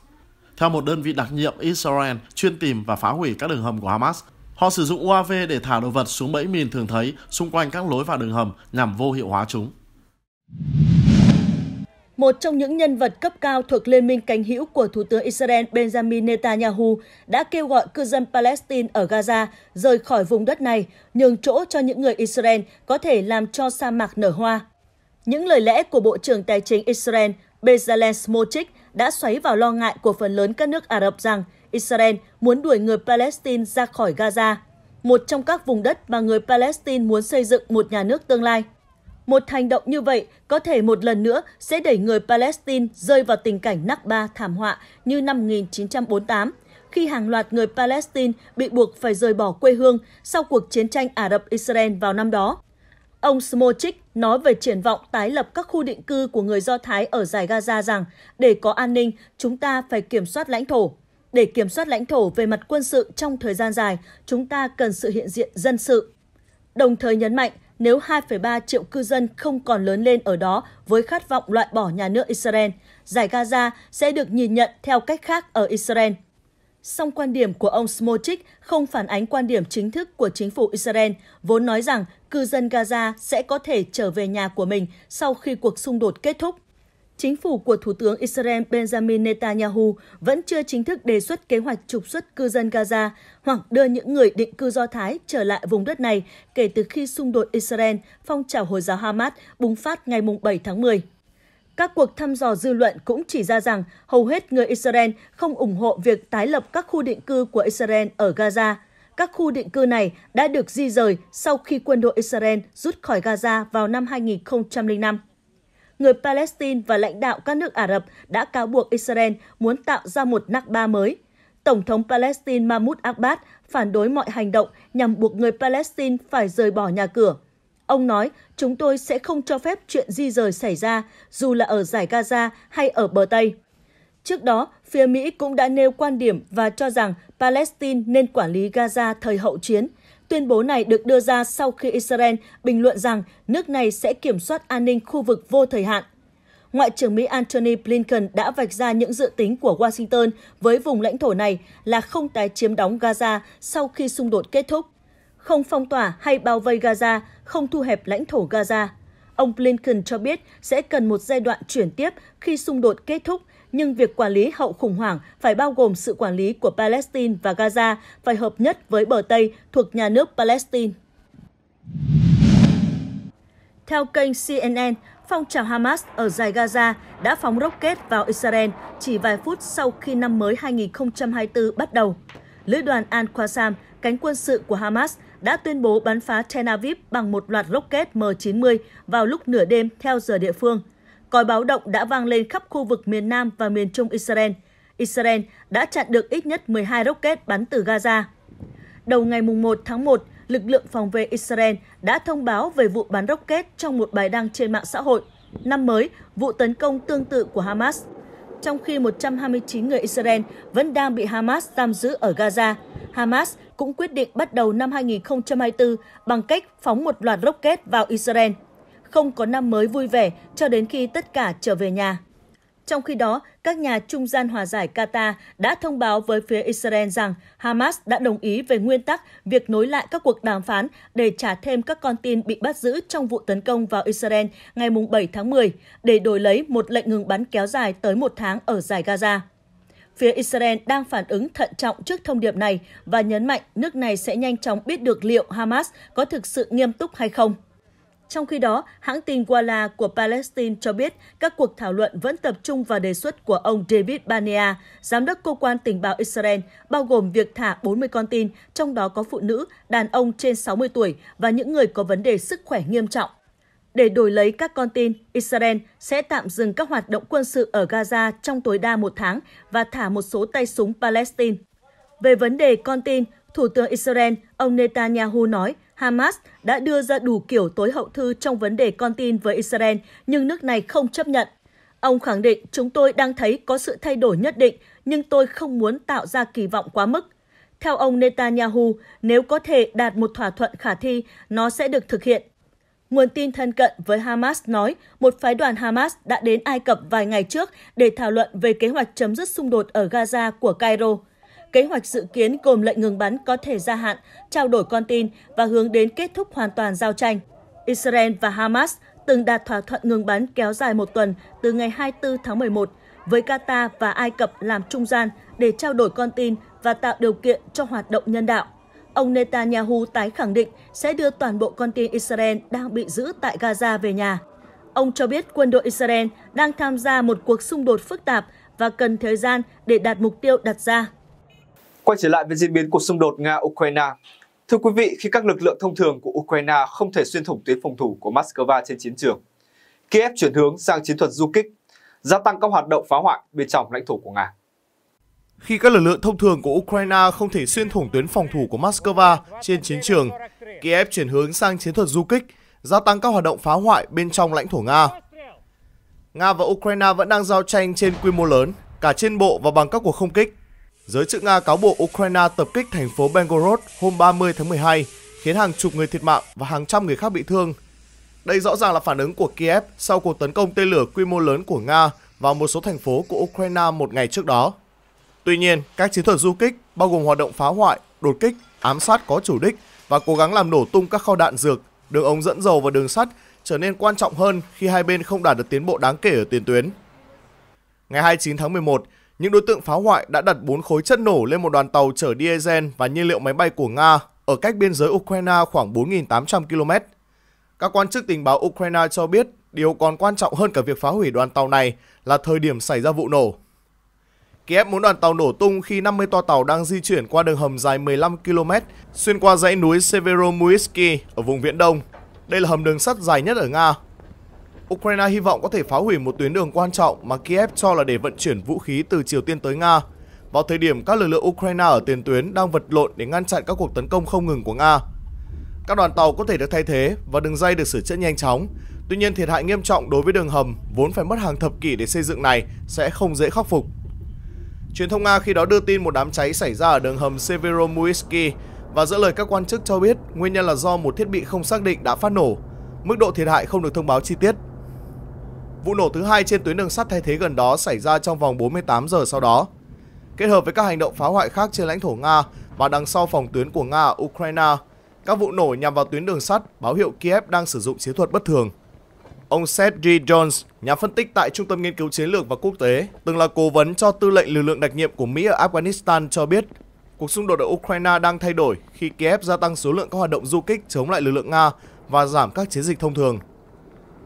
Theo một đơn vị đặc nhiệm Israel chuyên tìm và phá hủy các đường hầm của Hamas, họ sử dụng UAV để thả đồ vật xuống bẫy mìn thường thấy xung quanh các lối vào đường hầm nhằm vô hiệu hóa chúng. Một trong những nhân vật cấp cao thuộc Liên minh cánh hữu của Thủ tướng Israel Benjamin Netanyahu đã kêu gọi cư dân Palestine ở Gaza rời khỏi vùng đất này, nhường chỗ cho những người Israel có thể làm cho sa mạc nở hoa. Những lời lẽ của Bộ trưởng Tài chính Israel Bezalel Smotrich đã xoáy vào lo ngại của phần lớn các nước Ả Rập rằng Israel muốn đuổi người Palestine ra khỏi Gaza, một trong các vùng đất mà người Palestine muốn xây dựng một nhà nước tương lai. Một hành động như vậy có thể một lần nữa sẽ đẩy người Palestine rơi vào tình cảnh nắc ba thảm họa như năm 1948, khi hàng loạt người Palestine bị buộc phải rời bỏ quê hương sau cuộc chiến tranh Ả Rập-Israel vào năm đó Ông Smotrich nói về triển vọng tái lập các khu định cư của người Do Thái ở giải Gaza rằng để có an ninh, chúng ta phải kiểm soát lãnh thổ. Để kiểm soát lãnh thổ về mặt quân sự trong thời gian dài, chúng ta cần sự hiện diện dân sự. Đồng thời nhấn mạnh, nếu 2,3 triệu cư dân không còn lớn lên ở đó với khát vọng loại bỏ nhà nước Israel, giải Gaza sẽ được nhìn nhận theo cách khác ở Israel – Song quan điểm của ông Smotrich không phản ánh quan điểm chính thức của chính phủ Israel, vốn nói rằng cư dân Gaza sẽ có thể trở về nhà của mình sau khi cuộc xung đột kết thúc. Chính phủ của Thủ tướng Israel Benjamin Netanyahu vẫn chưa chính thức đề xuất kế hoạch trục xuất cư dân Gaza hoặc đưa những người định cư Do Thái trở lại vùng đất này kể từ khi xung đột Israel phong trào Hồi giáo Hamas bùng phát ngày 7 tháng 10. Các cuộc thăm dò dư luận cũng chỉ ra rằng hầu hết người Israel không ủng hộ việc tái lập các khu định cư của Israel ở Gaza. Các khu định cư này đã được di rời sau khi quân đội Israel rút khỏi Gaza vào năm 2005 người Palestine và lãnh đạo các nước Ả Rập đã cáo buộc Israel muốn tạo ra một Nakba mới. Tổng thống Palestine Mahmoud Abbas phản đối mọi hành động nhằm buộc người Palestine phải rời bỏ nhà cửa. Ông nói, chúng tôi sẽ không cho phép chuyện di rời xảy ra, dù là ở giải Gaza hay ở bờ Tây. Trước đó, phía Mỹ cũng đã nêu quan điểm và cho rằng Palestine nên quản lý Gaza thời hậu chiến. Tuyên bố này được đưa ra sau khi Israel bình luận rằng nước này sẽ kiểm soát an ninh khu vực vô thời hạn. Ngoại trưởng Mỹ Antony Blinken đã vạch ra những dự tính của Washington với vùng lãnh thổ này là không tái chiếm đóng Gaza sau khi xung đột kết thúc không phong tỏa hay bao vây Gaza, không thu hẹp lãnh thổ Gaza. Ông Blinken cho biết sẽ cần một giai đoạn chuyển tiếp khi xung đột kết thúc, nhưng việc quản lý hậu khủng hoảng phải bao gồm sự quản lý của Palestine và Gaza phải hợp nhất với bờ Tây thuộc nhà nước Palestine. Theo kênh CNN, phong trào Hamas ở giải Gaza đã phóng rocket vào Israel chỉ vài phút sau khi năm mới 2024 bắt đầu. Lữ đoàn Al-Qassam, cánh quân sự của Hamas, đã tuyên bố bắn phá Tel Aviv bằng một loạt rocket M-90 vào lúc nửa đêm theo giờ địa phương. Còi báo động đã vang lên khắp khu vực miền Nam và miền Trung Israel. Israel đã chặn được ít nhất 12 rocket bắn từ Gaza. Đầu ngày 1 tháng 1, lực lượng phòng vệ Israel đã thông báo về vụ bắn rocket trong một bài đăng trên mạng xã hội. Năm mới, vụ tấn công tương tự của Hamas, trong khi 129 người Israel vẫn đang bị Hamas giam giữ ở Gaza. Hamas cũng quyết định bắt đầu năm 2024 bằng cách phóng một loạt rocket vào Israel. Không có năm mới vui vẻ cho đến khi tất cả trở về nhà. Trong khi đó, các nhà trung gian hòa giải Qatar đã thông báo với phía Israel rằng Hamas đã đồng ý về nguyên tắc việc nối lại các cuộc đàm phán để trả thêm các con tin bị bắt giữ trong vụ tấn công vào Israel ngày 7 tháng 10 để đổi lấy một lệnh ngừng bắn kéo dài tới một tháng ở giải Gaza. Phía Israel đang phản ứng thận trọng trước thông điệp này và nhấn mạnh nước này sẽ nhanh chóng biết được liệu Hamas có thực sự nghiêm túc hay không. Trong khi đó, hãng tin Walla của Palestine cho biết các cuộc thảo luận vẫn tập trung vào đề xuất của ông David Banea, giám đốc cơ quan tình báo Israel, bao gồm việc thả 40 con tin, trong đó có phụ nữ, đàn ông trên 60 tuổi và những người có vấn đề sức khỏe nghiêm trọng để đổi lấy các con tin, Israel sẽ tạm dừng các hoạt động quân sự ở Gaza trong tối đa một tháng và thả một số tay súng Palestine. Về vấn đề con tin, Thủ tướng Israel ông Netanyahu nói Hamas đã đưa ra đủ kiểu tối hậu thư trong vấn đề con tin với Israel, nhưng nước này không chấp nhận. Ông khẳng định chúng tôi đang thấy có sự thay đổi nhất định, nhưng tôi không muốn tạo ra kỳ vọng quá mức. Theo ông Netanyahu, nếu có thể đạt một thỏa thuận khả thi, nó sẽ được thực hiện. Nguồn tin thân cận với Hamas nói một phái đoàn Hamas đã đến Ai Cập vài ngày trước để thảo luận về kế hoạch chấm dứt xung đột ở Gaza của Cairo. Kế hoạch dự kiến gồm lệnh ngừng bắn có thể gia hạn, trao đổi con tin và hướng đến kết thúc hoàn toàn giao tranh. Israel và Hamas từng đạt thỏa thuận ngừng bắn kéo dài một tuần từ ngày 24 tháng 11 với Qatar và Ai Cập làm trung gian để trao đổi con tin và tạo điều kiện cho hoạt động nhân đạo ông Netanyahu tái khẳng định sẽ đưa toàn bộ con tin Israel đang bị giữ tại Gaza về nhà. Ông cho biết quân đội Israel đang tham gia một cuộc xung đột phức tạp và cần thời gian để đạt mục tiêu đặt ra. Quay trở lại với diễn biến cuộc xung đột Nga-Ukraine. Thưa quý vị, khi các lực lượng thông thường của Ukraine không thể xuyên thủng tuyến phòng thủ của Moscow trên chiến trường, Kiev chuyển hướng sang chiến thuật du kích, gia tăng các hoạt động phá hoại bên trong lãnh thổ của Nga. Khi các lực lượng thông thường của Ukraine không thể xuyên thủng tuyến phòng thủ của Moscow trên chiến trường, Kiev chuyển hướng sang chiến thuật du kích, gia tăng các hoạt động phá hoại bên trong lãnh thổ Nga. Nga và Ukraine vẫn đang giao tranh trên quy mô lớn, cả trên bộ và bằng các cuộc không kích. Giới chức Nga cáo buộc Ukraine tập kích thành phố Belgorod hôm 30 tháng 12, khiến hàng chục người thiệt mạng và hàng trăm người khác bị thương. Đây rõ ràng là phản ứng của Kiev sau cuộc tấn công tên lửa quy mô lớn của Nga vào một số thành phố của Ukraine một ngày trước đó. Tuy nhiên, các chiến thuật du kích bao gồm hoạt động phá hoại, đột kích, ám sát có chủ đích và cố gắng làm nổ tung các kho đạn dược, đường ống dẫn dầu và đường sắt trở nên quan trọng hơn khi hai bên không đạt được tiến bộ đáng kể ở tiền tuyến. Ngày 29 tháng 11, những đối tượng phá hoại đã đặt 4 khối chất nổ lên một đoàn tàu chở diesel và nhiên liệu máy bay của Nga ở cách biên giới Ukraine khoảng 4.800 km. Các quan chức tình báo Ukraine cho biết điều còn quan trọng hơn cả việc phá hủy đoàn tàu này là thời điểm xảy ra vụ nổ. Kiev muốn đoàn tàu nổ tung khi 50 toa tàu đang di chuyển qua đường hầm dài 15 km xuyên qua dãy núi Severomuisky ở vùng Viễn Đông. Đây là hầm đường sắt dài nhất ở Nga. Ukraine hy vọng có thể phá hủy một tuyến đường quan trọng mà Kiev cho là để vận chuyển vũ khí từ Triều Tiên tới Nga. Vào thời điểm các lực lượng Ukraine ở tiền tuyến đang vật lộn để ngăn chặn các cuộc tấn công không ngừng của Nga. Các đoàn tàu có thể được thay thế và đường dây được sửa chữa nhanh chóng. Tuy nhiên thiệt hại nghiêm trọng đối với đường hầm vốn phải mất hàng thập kỷ để xây dựng này sẽ không dễ khắc phục. Truyền thông Nga khi đó đưa tin một đám cháy xảy ra ở đường hầm Severomuisky và giữa lời các quan chức cho biết nguyên nhân là do một thiết bị không xác định đã phát nổ. Mức độ thiệt hại không được thông báo chi tiết. Vụ nổ thứ hai trên tuyến đường sắt thay thế gần đó xảy ra trong vòng 48 giờ sau đó. Kết hợp với các hành động phá hoại khác trên lãnh thổ Nga và đằng sau phòng tuyến của Nga ở Ukraine, các vụ nổ nhằm vào tuyến đường sắt báo hiệu Kiev đang sử dụng chiến thuật bất thường. Ông Seth G. Jones, nhà phân tích tại Trung tâm Nghiên cứu Chiến lược và Quốc tế, từng là cố vấn cho tư lệnh lực lượng đặc nhiệm của Mỹ ở Afghanistan cho biết, cuộc xung đột ở Ukraine đang thay đổi khi Kiev gia tăng số lượng các hoạt động du kích chống lại lực lượng Nga và giảm các chiến dịch thông thường.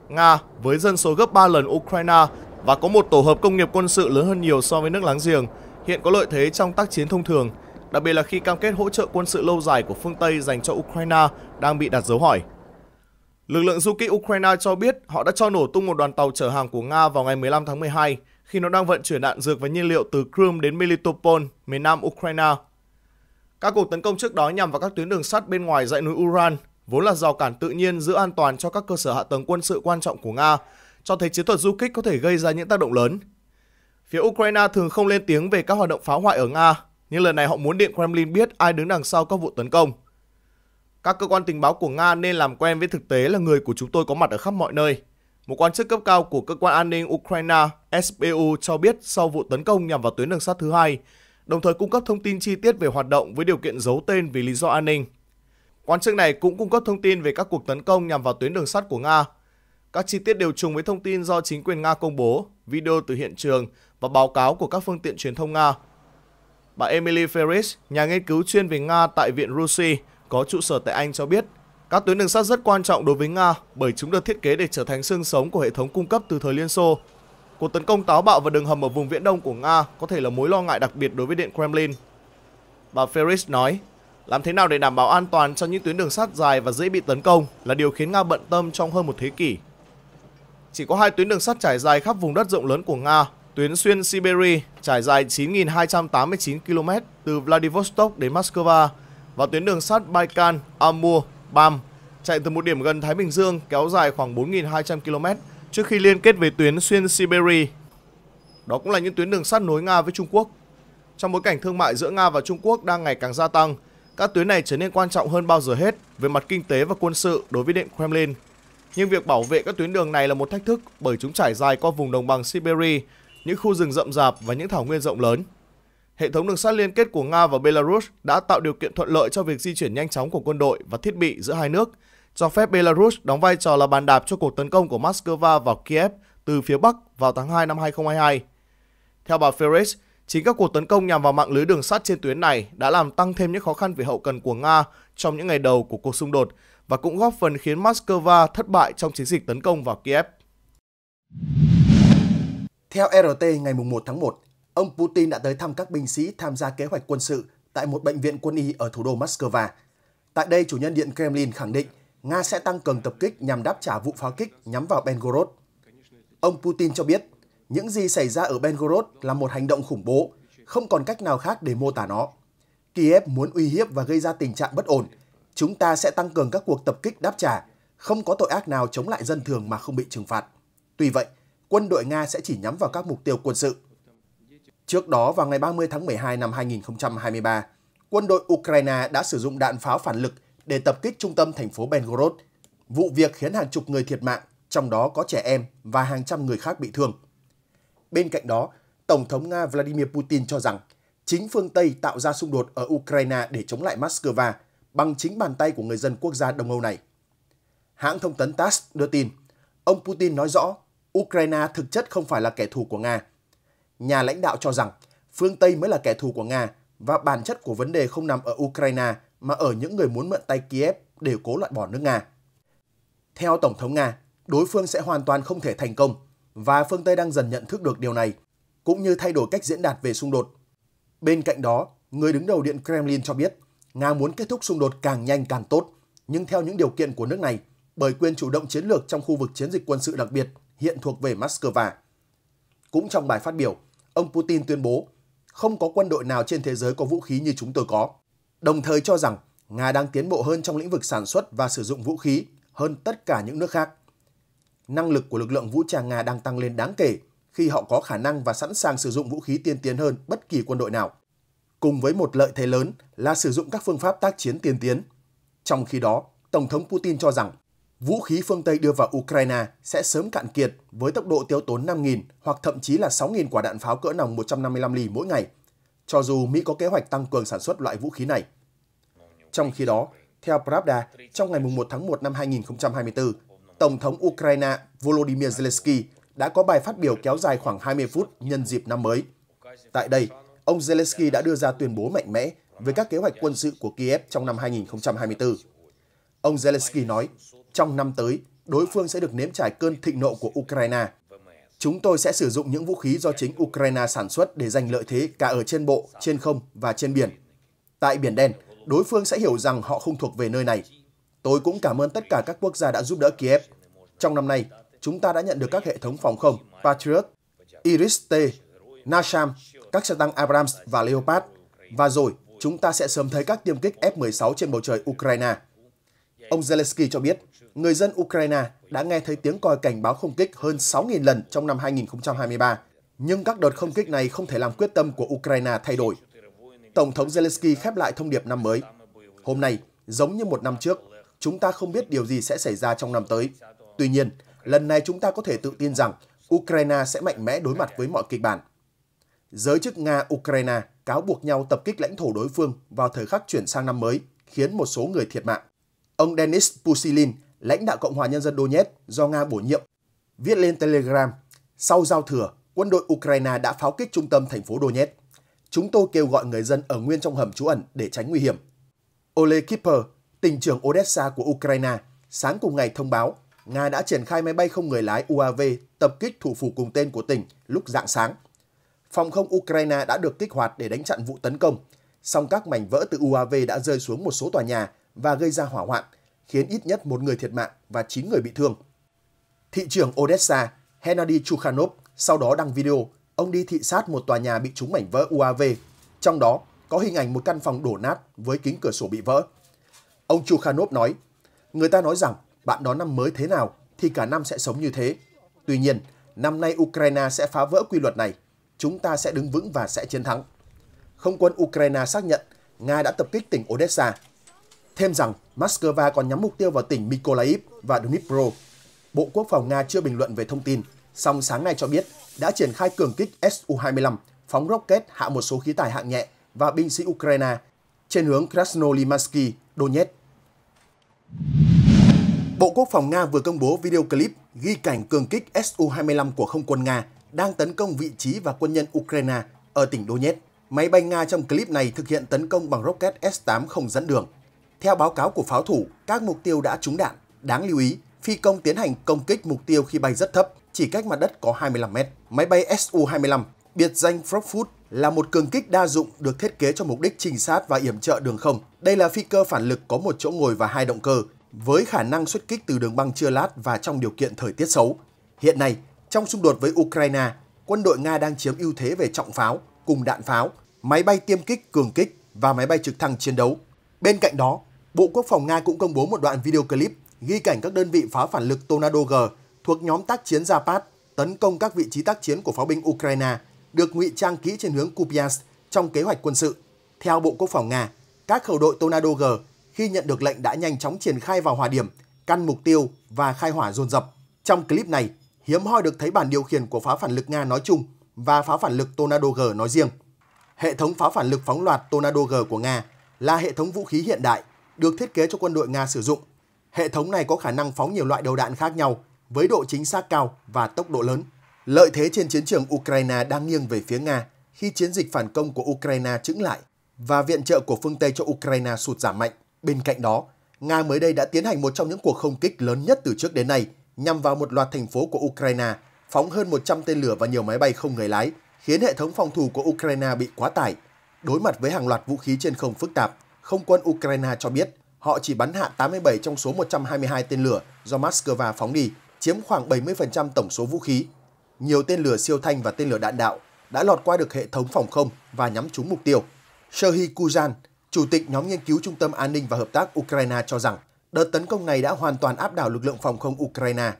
Nga, với dân số gấp 3 lần Ukraine và có một tổ hợp công nghiệp quân sự lớn hơn nhiều so với nước láng giềng, hiện có lợi thế trong tác chiến thông thường, đặc biệt là khi cam kết hỗ trợ quân sự lâu dài của phương Tây dành cho Ukraine đang bị đặt dấu hỏi. Lực lượng du kích Ukraine cho biết họ đã cho nổ tung một đoàn tàu chở hàng của Nga vào ngày 15 tháng 12 khi nó đang vận chuyển đạn dược và nhiên liệu từ Crimea đến Melitopol, miền nam Ukraine. Các cuộc tấn công trước đó nhằm vào các tuyến đường sắt bên ngoài dãy núi Ural, vốn là rào cản tự nhiên giữ an toàn cho các cơ sở hạ tầng quân sự quan trọng của Nga, cho thấy chiến thuật du kích có thể gây ra những tác động lớn. Phía Ukraine thường không lên tiếng về các hoạt động phá hoại ở Nga, nhưng lần này họ muốn Điện Kremlin biết ai đứng đằng sau các vụ tấn công. Các cơ quan tình báo của Nga nên làm quen với thực tế là người của chúng tôi có mặt ở khắp mọi nơi. Một quan chức cấp cao của cơ quan an ninh Ukraine SBU cho biết sau vụ tấn công nhằm vào tuyến đường sắt thứ hai, đồng thời cung cấp thông tin chi tiết về hoạt động với điều kiện giấu tên vì lý do an ninh. Quan chức này cũng cung cấp thông tin về các cuộc tấn công nhằm vào tuyến đường sắt của Nga. Các chi tiết đều trùng với thông tin do chính quyền Nga công bố, video từ hiện trường và báo cáo của các phương tiện truyền thông Nga. Bà Emily Ferris, nhà nghiên cứu chuyên về Nga tại Viện Russie, có trụ sở tại Anh cho biết các tuyến đường sắt rất quan trọng đối với Nga bởi chúng được thiết kế để trở thành xương sống của hệ thống cung cấp từ thời Liên Xô. Cuộc tấn công táo bạo vào đường hầm ở vùng Viễn Đông của Nga có thể là mối lo ngại đặc biệt đối với Điện Kremlin. Bà Ferris nói, làm thế nào để đảm bảo an toàn cho những tuyến đường sắt dài và dễ bị tấn công là điều khiến Nga bận tâm trong hơn một thế kỷ. Chỉ có hai tuyến đường sắt trải dài khắp vùng đất rộng lớn của Nga, tuyến xuyên Siberia trải dài 9.289 km từ Vladivostok đến Moscow và tuyến đường sắt Baikan Amur Bam chạy từ một điểm gần Thái Bình Dương kéo dài khoảng 4.200 km trước khi liên kết với tuyến xuyên Siberia. Đó cũng là những tuyến đường sắt nối Nga với Trung Quốc. Trong bối cảnh thương mại giữa Nga và Trung Quốc đang ngày càng gia tăng, các tuyến này trở nên quan trọng hơn bao giờ hết về mặt kinh tế và quân sự đối với Điện Kremlin. Nhưng việc bảo vệ các tuyến đường này là một thách thức bởi chúng trải dài qua vùng đồng bằng Siberia, những khu rừng rậm rạp và những thảo nguyên rộng lớn hệ thống đường sắt liên kết của Nga và Belarus đã tạo điều kiện thuận lợi cho việc di chuyển nhanh chóng của quân đội và thiết bị giữa hai nước, cho phép Belarus đóng vai trò là bàn đạp cho cuộc tấn công của Moscow vào Kiev từ phía Bắc vào tháng 2 năm 2022. Theo bà Ferris, chính các cuộc tấn công nhằm vào mạng lưới đường sắt trên tuyến này đã làm tăng thêm những khó khăn về hậu cần của Nga trong những ngày đầu của cuộc xung đột và cũng góp phần khiến Moscow thất bại trong chiến dịch tấn công vào Kiev. Theo RT ngày 1 tháng 1, ông Putin đã tới thăm các binh sĩ tham gia kế hoạch quân sự tại một bệnh viện quân y ở thủ đô Moscow. Tại đây, chủ nhân điện Kremlin khẳng định Nga sẽ tăng cường tập kích nhằm đáp trả vụ pháo kích nhắm vào Belgorod. Ông Putin cho biết, những gì xảy ra ở Belgorod là một hành động khủng bố, không còn cách nào khác để mô tả nó. Kiev muốn uy hiếp và gây ra tình trạng bất ổn. Chúng ta sẽ tăng cường các cuộc tập kích đáp trả, không có tội ác nào chống lại dân thường mà không bị trừng phạt. Tuy vậy, quân đội Nga sẽ chỉ nhắm vào các mục tiêu quân sự. Trước đó vào ngày 30 tháng 12 năm 2023, quân đội Ukraine đã sử dụng đạn pháo phản lực để tập kích trung tâm thành phố Belgorod. Vụ việc khiến hàng chục người thiệt mạng, trong đó có trẻ em và hàng trăm người khác bị thương. Bên cạnh đó, Tổng thống Nga Vladimir Putin cho rằng chính phương Tây tạo ra xung đột ở Ukraine để chống lại Moscow bằng chính bàn tay của người dân quốc gia Đông Âu này. Hãng thông tấn TASS đưa tin, ông Putin nói rõ Ukraine thực chất không phải là kẻ thù của Nga – nhà lãnh đạo cho rằng phương Tây mới là kẻ thù của Nga và bản chất của vấn đề không nằm ở Ukraine mà ở những người muốn mượn tay Kiev để cố loại bỏ nước Nga. Theo Tổng thống Nga, đối phương sẽ hoàn toàn không thể thành công và phương Tây đang dần nhận thức được điều này, cũng như thay đổi cách diễn đạt về xung đột. Bên cạnh đó, người đứng đầu Điện Kremlin cho biết Nga muốn kết thúc xung đột càng nhanh càng tốt, nhưng theo những điều kiện của nước này, bởi quyền chủ động chiến lược trong khu vực chiến dịch quân sự đặc biệt hiện thuộc về Moscow. Cũng trong bài phát biểu, ông Putin tuyên bố không có quân đội nào trên thế giới có vũ khí như chúng tôi có, đồng thời cho rằng Nga đang tiến bộ hơn trong lĩnh vực sản xuất và sử dụng vũ khí hơn tất cả những nước khác. Năng lực của lực lượng vũ trang Nga đang tăng lên đáng kể khi họ có khả năng và sẵn sàng sử dụng vũ khí tiên tiến hơn bất kỳ quân đội nào, cùng với một lợi thế lớn là sử dụng các phương pháp tác chiến tiên tiến. Trong khi đó, Tổng thống Putin cho rằng vũ khí phương Tây đưa vào Ukraine sẽ sớm cạn kiệt với tốc độ tiêu tốn 5.000 hoặc thậm chí là 6.000 quả đạn pháo cỡ nòng 155 ly mỗi ngày, cho dù Mỹ có kế hoạch tăng cường sản xuất loại vũ khí này. Trong khi đó, theo Pravda, trong ngày 1 tháng 1 năm 2024, Tổng thống Ukraine Volodymyr Zelensky đã có bài phát biểu kéo dài khoảng 20 phút nhân dịp năm mới. Tại đây, ông Zelensky đã đưa ra tuyên bố mạnh mẽ về các kế hoạch quân sự của Kiev trong năm 2024. Ông Zelensky nói, trong năm tới, đối phương sẽ được nếm trải cơn thịnh nộ của Ukraine. Chúng tôi sẽ sử dụng những vũ khí do chính Ukraine sản xuất để giành lợi thế cả ở trên bộ, trên không và trên biển. Tại Biển Đen, đối phương sẽ hiểu rằng họ không thuộc về nơi này. Tôi cũng cảm ơn tất cả các quốc gia đã giúp đỡ Kiev. Trong năm nay, chúng ta đã nhận được các hệ thống phòng không Patriot, Iris-T, Nasham, các xe tăng Abrams và Leopard. Và rồi, chúng ta sẽ sớm thấy các tiêm kích F-16 trên bầu trời Ukraine. Ông Zelensky cho biết, người dân Ukraine đã nghe thấy tiếng còi cảnh báo không kích hơn 6.000 lần trong năm 2023, nhưng các đợt không kích này không thể làm quyết tâm của Ukraine thay đổi. Tổng thống Zelensky khép lại thông điệp năm mới. Hôm nay, giống như một năm trước, chúng ta không biết điều gì sẽ xảy ra trong năm tới. Tuy nhiên, lần này chúng ta có thể tự tin rằng Ukraine sẽ mạnh mẽ đối mặt với mọi kịch bản. Giới chức Nga-Ukraine cáo buộc nhau tập kích lãnh thổ đối phương vào thời khắc chuyển sang năm mới, khiến một số người thiệt mạng. Ông Denis Pusilin, lãnh đạo Cộng hòa Nhân dân Donetsk do Nga bổ nhiệm, viết lên Telegram. Sau giao thừa, quân đội Ukraine đã pháo kích trung tâm thành phố Donetsk. Chúng tôi kêu gọi người dân ở nguyên trong hầm trú ẩn để tránh nguy hiểm. Ole Kipper, tỉnh trưởng Odessa của Ukraine, sáng cùng ngày thông báo Nga đã triển khai máy bay không người lái UAV tập kích thủ phủ cùng tên của tỉnh lúc dạng sáng. Phòng không Ukraine đã được kích hoạt để đánh chặn vụ tấn công, song các mảnh vỡ từ UAV đã rơi xuống một số tòa nhà và gây ra hỏa hoạn – khiến ít nhất một người thiệt mạng và 9 người bị thương. Thị trưởng Odessa Hennady Chukhanov sau đó đăng video ông đi thị sát một tòa nhà bị trúng mảnh vỡ UAV, trong đó có hình ảnh một căn phòng đổ nát với kính cửa sổ bị vỡ. Ông Chukhanov nói, người ta nói rằng bạn đón năm mới thế nào thì cả năm sẽ sống như thế. Tuy nhiên, năm nay Ukraine sẽ phá vỡ quy luật này, chúng ta sẽ đứng vững và sẽ chiến thắng. Không quân Ukraine xác nhận Nga đã tập kích tỉnh Odessa thêm rằng Moscow còn nhắm mục tiêu vào tỉnh Mykolaiv và Dnipro. Bộ Quốc phòng Nga chưa bình luận về thông tin, song sáng nay cho biết đã triển khai cường kích Su-25, phóng rocket hạ một số khí tài hạng nhẹ và binh sĩ Ukraine trên hướng Krasnolimansky, Donetsk. Bộ Quốc phòng Nga vừa công bố video clip ghi cảnh cường kích Su-25 của không quân Nga đang tấn công vị trí và quân nhân Ukraine ở tỉnh Donetsk. Máy bay Nga trong clip này thực hiện tấn công bằng rocket S-8 không dẫn đường. Theo báo cáo của pháo thủ, các mục tiêu đã trúng đạn. Đáng lưu ý, phi công tiến hành công kích mục tiêu khi bay rất thấp, chỉ cách mặt đất có 25 mét. Máy bay Su-25, biệt danh Frogfoot, là một cường kích đa dụng được thiết kế cho mục đích trinh sát và yểm trợ đường không. Đây là phi cơ phản lực có một chỗ ngồi và hai động cơ, với khả năng xuất kích từ đường băng chưa lát và trong điều kiện thời tiết xấu. Hiện nay, trong xung đột với Ukraine, quân đội Nga đang chiếm ưu thế về trọng pháo, cùng đạn pháo, máy bay tiêm kích cường kích và máy bay trực thăng chiến đấu. Bên cạnh đó, Bộ Quốc phòng Nga cũng công bố một đoạn video clip ghi cảnh các đơn vị pháo phản lực Tornado G thuộc nhóm tác chiến Zapad tấn công các vị trí tác chiến của pháo binh Ukraine được ngụy trang kỹ trên hướng Kupiansk trong kế hoạch quân sự. Theo Bộ Quốc phòng Nga, các khẩu đội Tornado G khi nhận được lệnh đã nhanh chóng triển khai vào hòa điểm, căn mục tiêu và khai hỏa dồn dập. Trong clip này, hiếm hoi được thấy bản điều khiển của pháo phản lực Nga nói chung và pháo phản lực Tornado G nói riêng. Hệ thống pháo phản lực phóng loạt Tornado G của Nga là hệ thống vũ khí hiện đại được thiết kế cho quân đội Nga sử dụng. Hệ thống này có khả năng phóng nhiều loại đầu đạn khác nhau với độ chính xác cao và tốc độ lớn. Lợi thế trên chiến trường Ukraine đang nghiêng về phía Nga khi chiến dịch phản công của Ukraine chững lại và viện trợ của phương Tây cho Ukraine sụt giảm mạnh. Bên cạnh đó, Nga mới đây đã tiến hành một trong những cuộc không kích lớn nhất từ trước đến nay nhằm vào một loạt thành phố của Ukraine, phóng hơn 100 tên lửa và nhiều máy bay không người lái, khiến hệ thống phòng thủ của Ukraine bị quá tải, đối mặt với hàng loạt vũ khí trên không phức tạp. Không quân Ukraine cho biết họ chỉ bắn hạ 87 trong số 122 tên lửa do Moscow phóng đi, chiếm khoảng 70% tổng số vũ khí. Nhiều tên lửa siêu thanh và tên lửa đạn đạo đã lọt qua được hệ thống phòng không và nhắm trúng mục tiêu. Serhiy Kuzan, chủ tịch nhóm nghiên cứu Trung tâm An ninh và Hợp tác Ukraine cho rằng đợt tấn công này đã hoàn toàn áp đảo lực lượng phòng không Ukraine.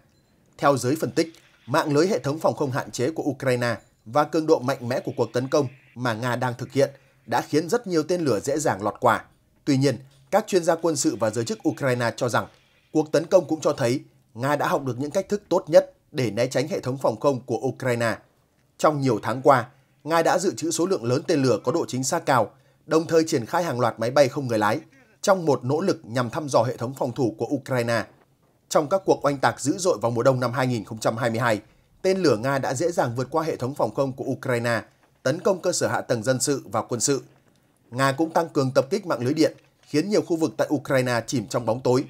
Theo giới phân tích, mạng lưới hệ thống phòng không hạn chế của Ukraine và cường độ mạnh mẽ của cuộc tấn công mà Nga đang thực hiện đã khiến rất nhiều tên lửa dễ dàng lọt qua. Tuy nhiên, các chuyên gia quân sự và giới chức Ukraine cho rằng cuộc tấn công cũng cho thấy Nga đã học được những cách thức tốt nhất để né tránh hệ thống phòng không của Ukraine. Trong nhiều tháng qua, Nga đã dự trữ số lượng lớn tên lửa có độ chính xác cao, đồng thời triển khai hàng loạt máy bay không người lái trong một nỗ lực nhằm thăm dò hệ thống phòng thủ của Ukraine. Trong các cuộc oanh tạc dữ dội vào mùa đông năm 2022, tên lửa Nga đã dễ dàng vượt qua hệ thống phòng không của Ukraine – tấn công cơ sở hạ tầng dân sự và quân sự. Nga cũng tăng cường tập kích mạng lưới điện, khiến nhiều khu vực tại Ukraine chìm trong bóng tối.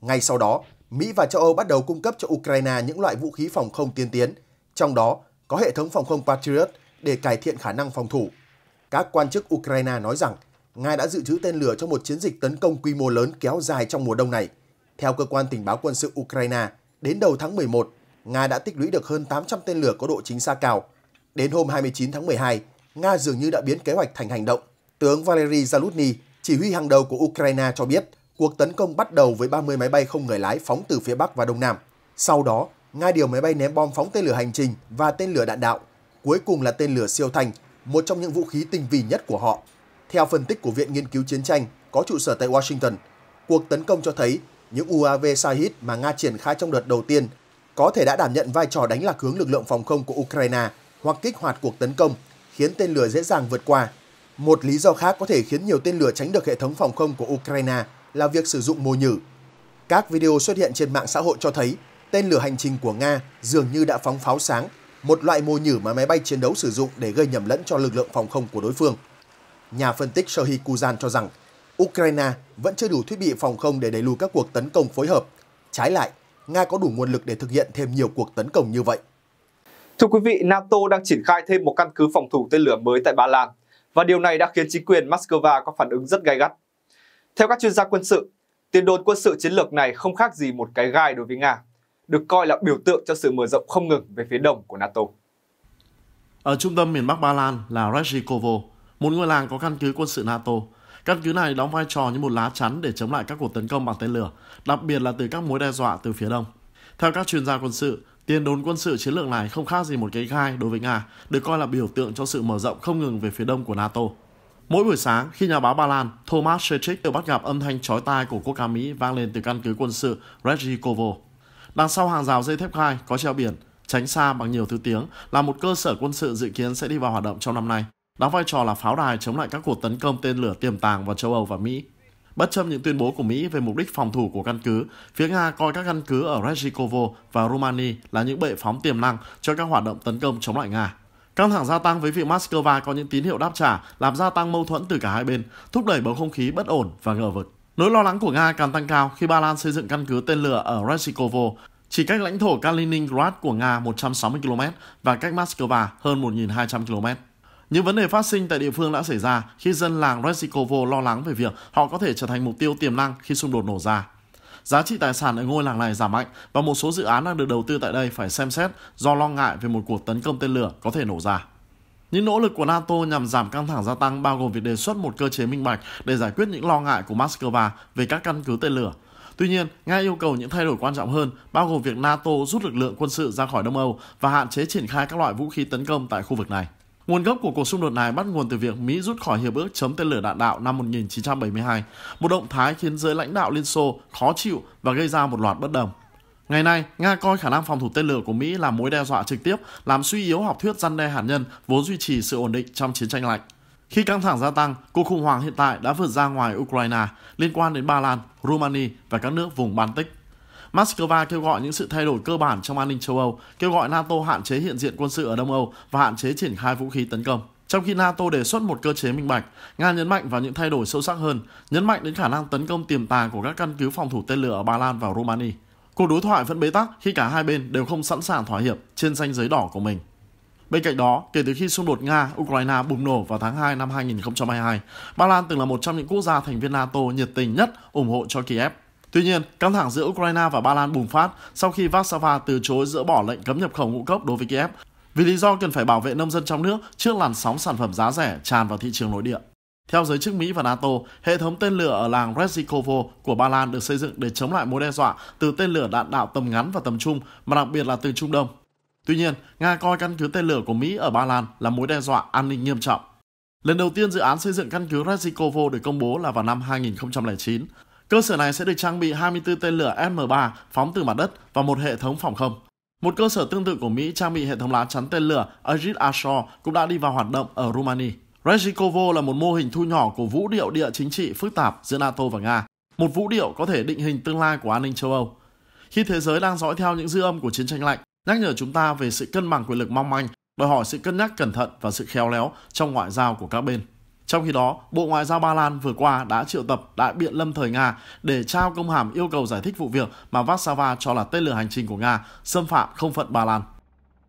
Ngay sau đó, Mỹ và châu Âu bắt đầu cung cấp cho Ukraine những loại vũ khí phòng không tiên tiến, trong đó có hệ thống phòng không Patriot để cải thiện khả năng phòng thủ. Các quan chức Ukraine nói rằng Nga đã dự trữ tên lửa cho một chiến dịch tấn công quy mô lớn kéo dài trong mùa đông này. Theo cơ quan tình báo quân sự Ukraine, đến đầu tháng 11, Nga đã tích lũy được hơn 800 tên lửa có độ chính xa cao, Đến hôm 29 tháng 12, Nga dường như đã biến kế hoạch thành hành động. Tướng Valery Zaluzny, chỉ huy hàng đầu của Ukraine cho biết, cuộc tấn công bắt đầu với 30 máy bay không người lái phóng từ phía Bắc và Đông Nam. Sau đó, Nga điều máy bay ném bom phóng tên lửa hành trình và tên lửa đạn đạo, cuối cùng là tên lửa siêu thanh, một trong những vũ khí tinh vi nhất của họ. Theo phân tích của Viện Nghiên cứu Chiến tranh có trụ sở tại Washington, cuộc tấn công cho thấy những UAV Shahid mà Nga triển khai trong đợt đầu tiên có thể đã đảm nhận vai trò đánh lạc hướng lực lượng phòng không của Ukraine hoặc kích hoạt cuộc tấn công, khiến tên lửa dễ dàng vượt qua. Một lý do khác có thể khiến nhiều tên lửa tránh được hệ thống phòng không của Ukraine là việc sử dụng mồi nhử. Các video xuất hiện trên mạng xã hội cho thấy tên lửa hành trình của Nga dường như đã phóng pháo sáng, một loại mồi nhử mà máy bay chiến đấu sử dụng để gây nhầm lẫn cho lực lượng phòng không của đối phương. Nhà phân tích Serhiy Kuzan cho rằng Ukraine vẫn chưa đủ thiết bị phòng không để đẩy lùi các cuộc tấn công phối hợp. Trái lại, Nga có đủ nguồn lực để thực hiện thêm nhiều cuộc tấn công như vậy. Thưa quý vị, NATO đang triển khai thêm một căn cứ phòng thủ tên lửa mới tại Ba Lan và điều này đã khiến chính quyền Moscow có phản ứng rất gay gắt. Theo các chuyên gia quân sự, tiền đồn quân sự chiến lược này không khác gì một cái gai đối với Nga, được coi là biểu tượng cho sự mở rộng không ngừng về phía đông của NATO. Ở trung tâm miền Bắc Ba Lan là Rezhikovo, một ngôi làng có căn cứ quân sự NATO. Căn cứ này đóng vai trò như một lá chắn để chống lại các cuộc tấn công bằng tên lửa, đặc biệt là từ các mối đe dọa từ phía đông. Theo các chuyên gia quân sự, Tiền đồn quân sự chiến lược này không khác gì một cái gai đối với Nga, được coi là biểu tượng cho sự mở rộng không ngừng về phía đông của NATO. Mỗi buổi sáng, khi nhà báo Ba Lan Thomas Shechik được bắt gặp âm thanh chói tai của quốc ca Mỹ vang lên từ căn cứ quân sự Rezhikovo. Đằng sau hàng rào dây thép gai có treo biển, tránh xa bằng nhiều thứ tiếng là một cơ sở quân sự dự kiến sẽ đi vào hoạt động trong năm nay, đóng vai trò là pháo đài chống lại các cuộc tấn công tên lửa tiềm tàng vào châu Âu và Mỹ. Bất chấp những tuyên bố của Mỹ về mục đích phòng thủ của căn cứ, phía Nga coi các căn cứ ở Rezhikovo và Romania là những bệ phóng tiềm năng cho các hoạt động tấn công chống lại Nga. Căng thẳng gia tăng với việc Moscow có những tín hiệu đáp trả làm gia tăng mâu thuẫn từ cả hai bên, thúc đẩy bầu không khí bất ổn và ngờ vực. Nỗi lo lắng của Nga càng tăng cao khi Ba Lan xây dựng căn cứ tên lửa ở Rezhikovo, chỉ cách lãnh thổ Kaliningrad của Nga 160 km và cách Moscow hơn 1.200 km. Những vấn đề phát sinh tại địa phương đã xảy ra khi dân làng Resikovo lo lắng về việc họ có thể trở thành mục tiêu tiềm năng khi xung đột nổ ra. Giá trị tài sản ở ngôi làng này giảm mạnh và một số dự án đang được đầu tư tại đây phải xem xét do lo ngại về một cuộc tấn công tên lửa có thể nổ ra. Những nỗ lực của NATO nhằm giảm căng thẳng gia tăng bao gồm việc đề xuất một cơ chế minh bạch để giải quyết những lo ngại của Moscow về các căn cứ tên lửa. Tuy nhiên, Nga yêu cầu những thay đổi quan trọng hơn, bao gồm việc NATO rút lực lượng quân sự ra khỏi Đông Âu và hạn chế triển khai các loại vũ khí tấn công tại khu vực này. Nguồn gốc của cuộc xung đột này bắt nguồn từ việc Mỹ rút khỏi hiệp ước chấm tên lửa đạn đạo năm 1972, một động thái khiến giới lãnh đạo Liên Xô khó chịu và gây ra một loạt bất đồng. Ngày nay, Nga coi khả năng phòng thủ tên lửa của Mỹ là mối đe dọa trực tiếp, làm suy yếu học thuyết răn đe hạt nhân vốn duy trì sự ổn định trong chiến tranh lạnh. Khi căng thẳng gia tăng, cuộc khủng hoảng hiện tại đã vượt ra ngoài Ukraine, liên quan đến Ba Lan, Romania và các nước vùng Baltic. Moscow kêu gọi những sự thay đổi cơ bản trong an ninh châu Âu, kêu gọi NATO hạn chế hiện diện quân sự ở Đông Âu và hạn chế triển khai vũ khí tấn công. Trong khi NATO đề xuất một cơ chế minh bạch, Nga nhấn mạnh vào những thay đổi sâu sắc hơn, nhấn mạnh đến khả năng tấn công tiềm tàng của các căn cứ phòng thủ tên lửa ở Ba Lan và Romania. Cuộc đối thoại vẫn bế tắc khi cả hai bên đều không sẵn sàng thỏa hiệp trên danh giới đỏ của mình. Bên cạnh đó, kể từ khi xung đột Nga-Ukraine bùng nổ vào tháng 2 năm 2022, Ba Lan từng là một trong những quốc gia thành viên NATO nhiệt tình nhất ủng hộ cho Kiev. Tuy nhiên, căng thẳng giữa Ukraine và Ba Lan bùng phát sau khi Warsaw từ chối dỡ bỏ lệnh cấm nhập khẩu ngũ cốc đối với Kiev vì lý do cần phải bảo vệ nông dân trong nước trước làn sóng sản phẩm giá rẻ tràn vào thị trường nội địa. Theo giới chức Mỹ và NATO, hệ thống tên lửa ở làng Rezikovo của Ba Lan được xây dựng để chống lại mối đe dọa từ tên lửa đạn đạo tầm ngắn và tầm trung, mà đặc biệt là từ Trung Đông. Tuy nhiên, Nga coi căn cứ tên lửa của Mỹ ở Ba Lan là mối đe dọa an ninh nghiêm trọng. Lần đầu tiên dự án xây dựng căn cứ Rezikovo được công bố là vào năm 2009. Cơ sở này sẽ được trang bị 24 tên lửa m 3 phóng từ mặt đất và một hệ thống phòng không. Một cơ sở tương tự của Mỹ trang bị hệ thống lá chắn tên lửa Aegis Ashore cũng đã đi vào hoạt động ở Romania. Rezhikovo là một mô hình thu nhỏ của vũ điệu địa chính trị phức tạp giữa NATO và Nga, một vũ điệu có thể định hình tương lai của an ninh châu Âu. Khi thế giới đang dõi theo những dư âm của chiến tranh lạnh, nhắc nhở chúng ta về sự cân bằng quyền lực mong manh, đòi hỏi sự cân nhắc cẩn thận và sự khéo léo trong ngoại giao của các bên. Trong khi đó, Bộ Ngoại giao Ba Lan vừa qua đã triệu tập đại biện lâm thời Nga để trao công hàm yêu cầu giải thích vụ việc mà Warsaw cho là tên lửa hành trình của Nga xâm phạm không phận Ba Lan.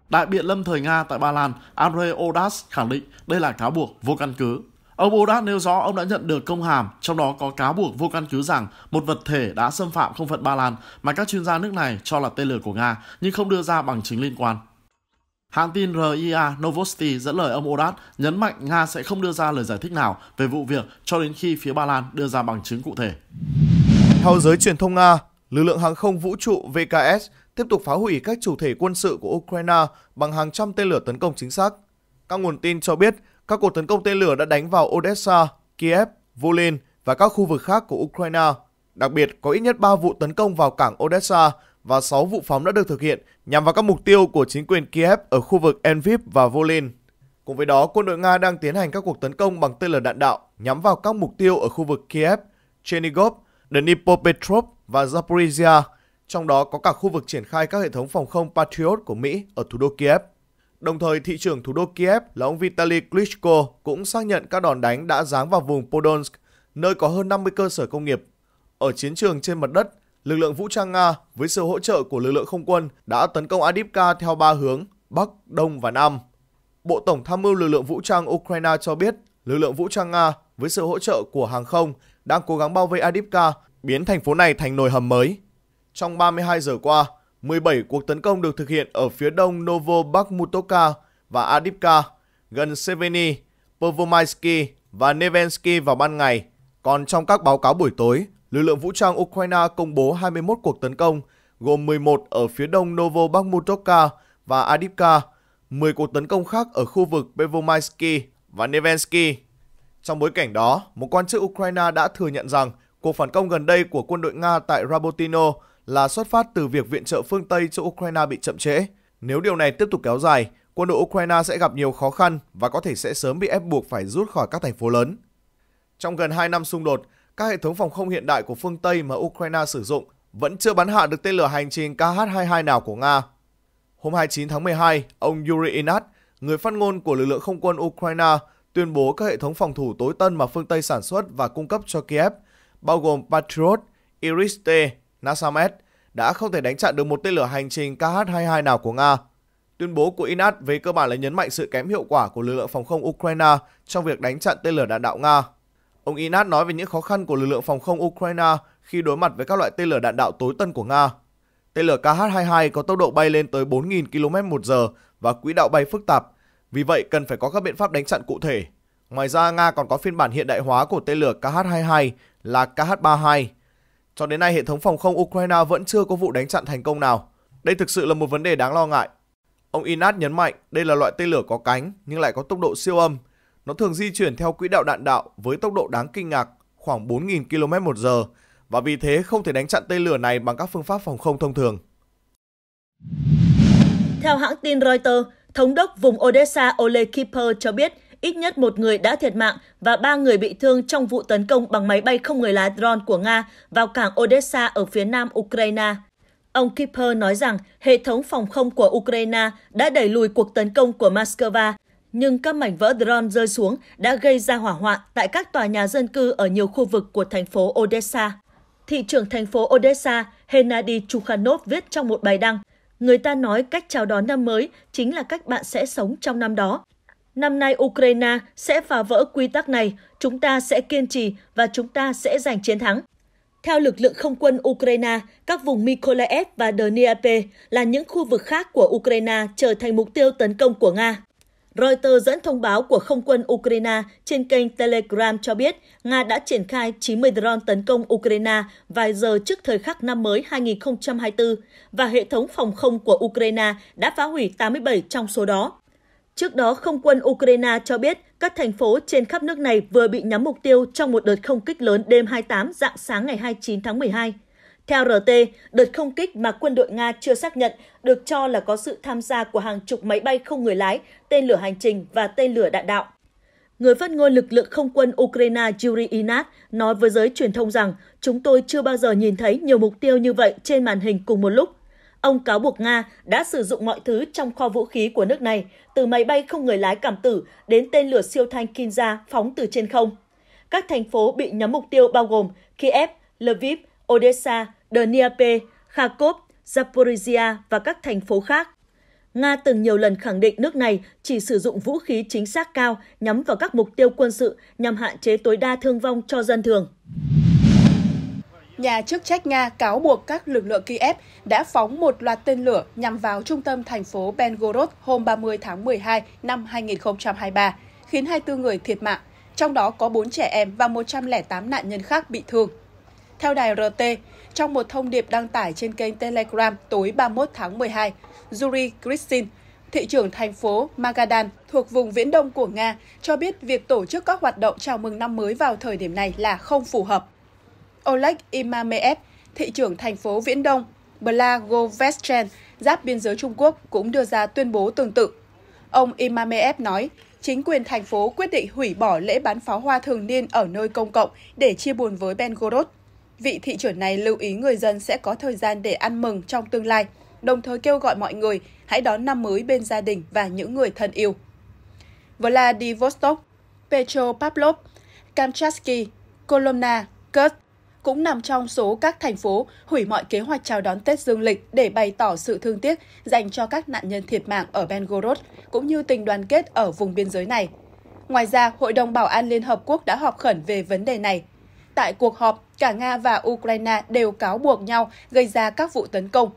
Đại biện lâm thời Nga tại Ba Lan andre Odas khẳng định đây là cáo buộc vô căn cứ. Ông Odas nêu rõ ông đã nhận được công hàm, trong đó có cáo buộc vô căn cứ rằng một vật thể đã xâm phạm không phận Ba Lan mà các chuyên gia nước này cho là tên lửa của Nga nhưng không đưa ra bằng chứng liên quan. Hãng tin RIA Novosti dẫn lời ông Odat nhấn mạnh Nga sẽ không đưa ra lời giải thích nào về vụ việc cho đến khi phía Ba Lan đưa ra bằng chứng cụ thể. Theo giới truyền thông Nga, lực lượng hàng không vũ trụ VKS tiếp tục phá hủy các chủ thể quân sự của Ukraine bằng hàng trăm tên lửa tấn công chính xác. Các nguồn tin cho biết các cuộc tấn công tên lửa đã đánh vào Odessa, Kiev, Volin và các khu vực khác của Ukraine. Đặc biệt, có ít nhất 3 vụ tấn công vào cảng Odessa và 6 vụ phóng đã được thực hiện nhằm vào các mục tiêu của chính quyền Kiev ở khu vực Envip và Volin. Cùng với đó, quân đội Nga đang tiến hành các cuộc tấn công bằng tên lửa đạn đạo nhắm vào các mục tiêu ở khu vực Kiev, Chernigov, Dnipropetrovsk và Zaporizhia, trong đó có cả khu vực triển khai các hệ thống phòng không Patriot của Mỹ ở thủ đô Kiev. Đồng thời, thị trưởng thủ đô Kiev là ông Vitaly Klitschko cũng xác nhận các đòn đánh đã giáng vào vùng Podolsk, nơi có hơn 50 cơ sở công nghiệp. Ở chiến trường trên mặt đất, lực lượng vũ trang Nga với sự hỗ trợ của lực lượng không quân đã tấn công Adipka theo ba hướng Bắc, Đông và Nam. Bộ Tổng tham mưu lực lượng vũ trang Ukraine cho biết lực lượng vũ trang Nga với sự hỗ trợ của hàng không đang cố gắng bao vây Adipka, biến thành phố này thành nồi hầm mới. Trong 32 giờ qua, 17 cuộc tấn công được thực hiện ở phía đông Novo Bakhmutovka và Adipka, gần Seveny, Povomaysky và Nevensky vào ban ngày. Còn trong các báo cáo buổi tối, lực lượng vũ trang Ukraine công bố 21 cuộc tấn công, gồm 11 ở phía đông Novobakhmutovka và Adipka, 10 cuộc tấn công khác ở khu vực Bevomaisky và Nevensky. Trong bối cảnh đó, một quan chức Ukraine đã thừa nhận rằng cuộc phản công gần đây của quân đội Nga tại Rabotino là xuất phát từ việc viện trợ phương Tây cho Ukraine bị chậm trễ. Nếu điều này tiếp tục kéo dài, quân đội Ukraine sẽ gặp nhiều khó khăn và có thể sẽ sớm bị ép buộc phải rút khỏi các thành phố lớn. Trong gần 2 năm xung đột, các hệ thống phòng không hiện đại của phương Tây mà Ukraine sử dụng vẫn chưa bắn hạ được tên lửa hành trình KH-22 nào của Nga. Hôm 29 tháng 12, ông Yuri Inat, người phát ngôn của lực lượng không quân Ukraine, tuyên bố các hệ thống phòng thủ tối tân mà phương Tây sản xuất và cung cấp cho Kiev, bao gồm Patriot, Iris-T, Nasamed, đã không thể đánh chặn được một tên lửa hành trình KH-22 nào của Nga. Tuyên bố của Inat về cơ bản là nhấn mạnh sự kém hiệu quả của lực lượng phòng không Ukraine trong việc đánh chặn tên lửa đạn đạo Nga. Ông Inat nói về những khó khăn của lực lượng phòng không Ukraine khi đối mặt với các loại tên lửa đạn đạo tối tân của Nga. Tên lửa KH-22 có tốc độ bay lên tới 4.000 km h và quỹ đạo bay phức tạp, vì vậy cần phải có các biện pháp đánh chặn cụ thể. Ngoài ra, Nga còn có phiên bản hiện đại hóa của tên lửa KH-22 là KH-32. Cho đến nay, hệ thống phòng không Ukraine vẫn chưa có vụ đánh chặn thành công nào. Đây thực sự là một vấn đề đáng lo ngại. Ông Inat nhấn mạnh đây là loại tên lửa có cánh nhưng lại có tốc độ siêu âm, nó thường di chuyển theo quỹ đạo đạn đạo với tốc độ đáng kinh ngạc khoảng 4.000 km một giờ và vì thế không thể đánh chặn tên lửa này bằng các phương pháp phòng không thông thường. Theo hãng tin Reuters, Thống đốc vùng Odessa Ole Kipper cho biết ít nhất một người đã thiệt mạng và ba người bị thương trong vụ tấn công bằng máy bay không người lái drone của Nga vào cảng Odessa ở phía nam Ukraine. Ông Kipper nói rằng hệ thống phòng không của Ukraine đã đẩy lùi cuộc tấn công của Moscow nhưng các mảnh vỡ drone rơi xuống đã gây ra hỏa hoạn tại các tòa nhà dân cư ở nhiều khu vực của thành phố Odessa. Thị trưởng thành phố Odessa Henady Chukhanov viết trong một bài đăng, người ta nói cách chào đón năm mới chính là cách bạn sẽ sống trong năm đó. Năm nay Ukraine sẽ phá vỡ quy tắc này, chúng ta sẽ kiên trì và chúng ta sẽ giành chiến thắng. Theo lực lượng không quân Ukraine, các vùng Mykolaiv và Dnieper là những khu vực khác của Ukraine trở thành mục tiêu tấn công của Nga. Reuters dẫn thông báo của không quân Ukraine trên kênh Telegram cho biết Nga đã triển khai 90 drone tấn công Ukraine vài giờ trước thời khắc năm mới 2024 và hệ thống phòng không của Ukraine đã phá hủy 87 trong số đó. Trước đó, không quân Ukraine cho biết các thành phố trên khắp nước này vừa bị nhắm mục tiêu trong một đợt không kích lớn đêm 28 dạng sáng ngày 29 tháng 12. Theo RT, đợt không kích mà quân đội Nga chưa xác nhận được cho là có sự tham gia của hàng chục máy bay không người lái, tên lửa hành trình và tên lửa đạn đạo. Người phát ngôn lực lượng không quân Ukraine Yuri Inat nói với giới truyền thông rằng chúng tôi chưa bao giờ nhìn thấy nhiều mục tiêu như vậy trên màn hình cùng một lúc. Ông cáo buộc Nga đã sử dụng mọi thứ trong kho vũ khí của nước này, từ máy bay không người lái cảm tử đến tên lửa siêu thanh Kinza phóng từ trên không. Các thành phố bị nhắm mục tiêu bao gồm Kiev, Lviv, Odessa, Dnieper, Kharkov, Zaporizhia và các thành phố khác. Nga từng nhiều lần khẳng định nước này chỉ sử dụng vũ khí chính xác cao nhắm vào các mục tiêu quân sự nhằm hạn chế tối đa thương vong cho dân thường. Nhà chức trách Nga cáo buộc các lực lượng Kiev đã phóng một loạt tên lửa nhằm vào trung tâm thành phố Belgorod hôm 30 tháng 12 năm 2023, khiến 24 người thiệt mạng, trong đó có 4 trẻ em và 108 nạn nhân khác bị thương. Theo đài RT, trong một thông điệp đăng tải trên kênh Telegram tối 31 tháng 12. Yuri Kristin, thị trưởng thành phố Magadan thuộc vùng viễn đông của Nga, cho biết việc tổ chức các hoạt động chào mừng năm mới vào thời điểm này là không phù hợp. Oleg Imameev, thị trưởng thành phố viễn đông Blagovesten, giáp biên giới Trung Quốc cũng đưa ra tuyên bố tương tự. Ông Imameev nói, chính quyền thành phố quyết định hủy bỏ lễ bắn pháo hoa thường niên ở nơi công cộng để chia buồn với Belgorod vị thị trưởng này lưu ý người dân sẽ có thời gian để ăn mừng trong tương lai, đồng thời kêu gọi mọi người hãy đón năm mới bên gia đình và những người thân yêu. Vladivostok, Petropavlov, Kamchatsky, Kolomna, Kursk cũng nằm trong số các thành phố hủy mọi kế hoạch chào đón Tết dương lịch để bày tỏ sự thương tiếc dành cho các nạn nhân thiệt mạng ở Belgorod, cũng như tình đoàn kết ở vùng biên giới này. Ngoài ra, Hội đồng Bảo an Liên Hợp Quốc đã họp khẩn về vấn đề này tại cuộc họp, cả Nga và Ukraine đều cáo buộc nhau gây ra các vụ tấn công.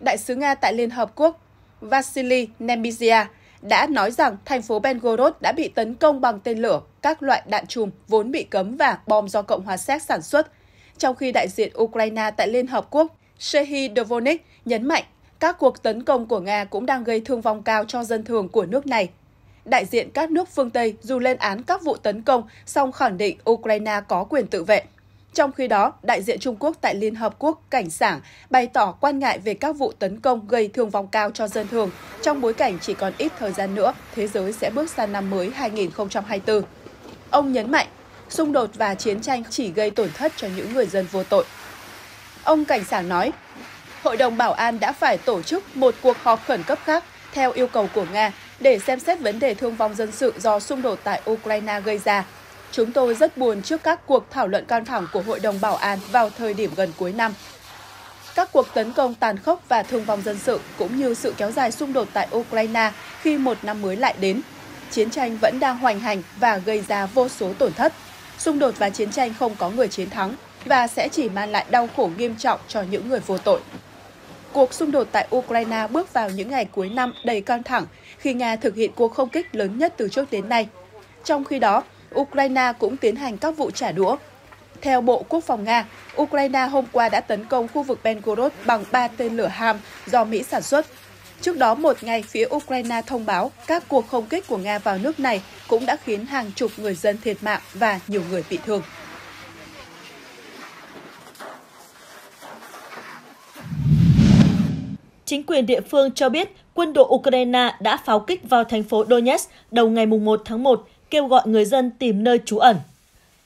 Đại sứ Nga tại Liên Hợp Quốc Vasily Nemizia đã nói rằng thành phố Belgorod đã bị tấn công bằng tên lửa, các loại đạn chùm vốn bị cấm và bom do Cộng hòa Séc sản xuất. Trong khi đại diện Ukraine tại Liên Hợp Quốc Shehi Dvonik nhấn mạnh các cuộc tấn công của Nga cũng đang gây thương vong cao cho dân thường của nước này đại diện các nước phương Tây dù lên án các vụ tấn công, song khẳng định Ukraine có quyền tự vệ. Trong khi đó, đại diện Trung Quốc tại Liên Hợp Quốc Cảnh Sảng bày tỏ quan ngại về các vụ tấn công gây thương vong cao cho dân thường trong bối cảnh chỉ còn ít thời gian nữa, thế giới sẽ bước sang năm mới 2024. Ông nhấn mạnh, xung đột và chiến tranh chỉ gây tổn thất cho những người dân vô tội. Ông Cảnh Sảng nói, Hội đồng Bảo an đã phải tổ chức một cuộc họp khẩn cấp khác theo yêu cầu của Nga để xem xét vấn đề thương vong dân sự do xung đột tại Ukraine gây ra. Chúng tôi rất buồn trước các cuộc thảo luận căng thẳng của Hội đồng Bảo an vào thời điểm gần cuối năm. Các cuộc tấn công tàn khốc và thương vong dân sự cũng như sự kéo dài xung đột tại Ukraine khi một năm mới lại đến. Chiến tranh vẫn đang hoành hành và gây ra vô số tổn thất. Xung đột và chiến tranh không có người chiến thắng và sẽ chỉ mang lại đau khổ nghiêm trọng cho những người vô tội cuộc xung đột tại Ukraine bước vào những ngày cuối năm đầy căng thẳng khi Nga thực hiện cuộc không kích lớn nhất từ trước đến nay. Trong khi đó, Ukraine cũng tiến hành các vụ trả đũa. Theo Bộ Quốc phòng Nga, Ukraine hôm qua đã tấn công khu vực Belgorod bằng 3 tên lửa ham do Mỹ sản xuất. Trước đó một ngày, phía Ukraine thông báo các cuộc không kích của Nga vào nước này cũng đã khiến hàng chục người dân thiệt mạng và nhiều người bị thương. Chính quyền địa phương cho biết quân đội Ukraine đã pháo kích vào thành phố Donetsk đầu ngày 1 tháng 1, kêu gọi người dân tìm nơi trú ẩn.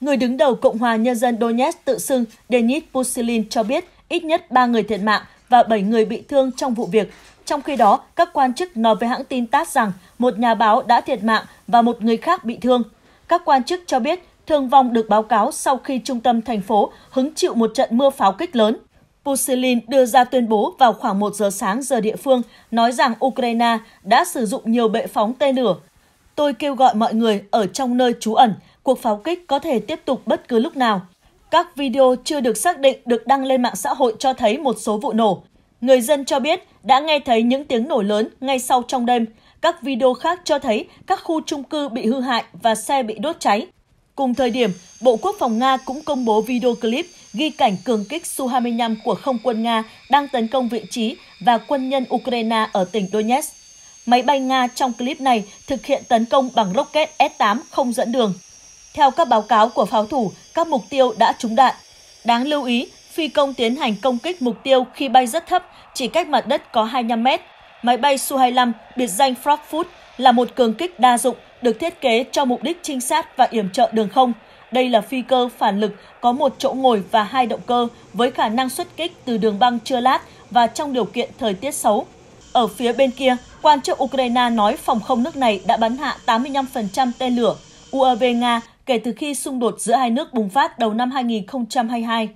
Người đứng đầu Cộng hòa Nhân dân Donetsk tự xưng Denis Pusilin cho biết ít nhất 3 người thiệt mạng và 7 người bị thương trong vụ việc. Trong khi đó, các quan chức nói với hãng tin TASS rằng một nhà báo đã thiệt mạng và một người khác bị thương. Các quan chức cho biết thương vong được báo cáo sau khi trung tâm thành phố hứng chịu một trận mưa pháo kích lớn. Pusilin đưa ra tuyên bố vào khoảng 1 giờ sáng giờ địa phương, nói rằng Ukraine đã sử dụng nhiều bệ phóng tên lửa. Tôi kêu gọi mọi người ở trong nơi trú ẩn, cuộc pháo kích có thể tiếp tục bất cứ lúc nào. Các video chưa được xác định được đăng lên mạng xã hội cho thấy một số vụ nổ. Người dân cho biết đã nghe thấy những tiếng nổ lớn ngay sau trong đêm. Các video khác cho thấy các khu trung cư bị hư hại và xe bị đốt cháy. Cùng thời điểm, Bộ Quốc phòng Nga cũng công bố video clip ghi cảnh cường kích Su-25 của không quân Nga đang tấn công vị trí và quân nhân Ukraine ở tỉnh Donetsk. Máy bay Nga trong clip này thực hiện tấn công bằng rocket S-8 không dẫn đường. Theo các báo cáo của pháo thủ, các mục tiêu đã trúng đạn. Đáng lưu ý, phi công tiến hành công kích mục tiêu khi bay rất thấp, chỉ cách mặt đất có 25 mét. Máy bay Su-25, biệt danh Frogfoot, là một cường kích đa dụng được thiết kế cho mục đích trinh sát và yểm trợ đường không – đây là phi cơ phản lực có một chỗ ngồi và hai động cơ với khả năng xuất kích từ đường băng chưa lát và trong điều kiện thời tiết xấu. Ở phía bên kia, quan chức Ukraine nói phòng không nước này đã bắn hạ 85% tên lửa UAV Nga kể từ khi xung đột giữa hai nước bùng phát đầu năm 2022.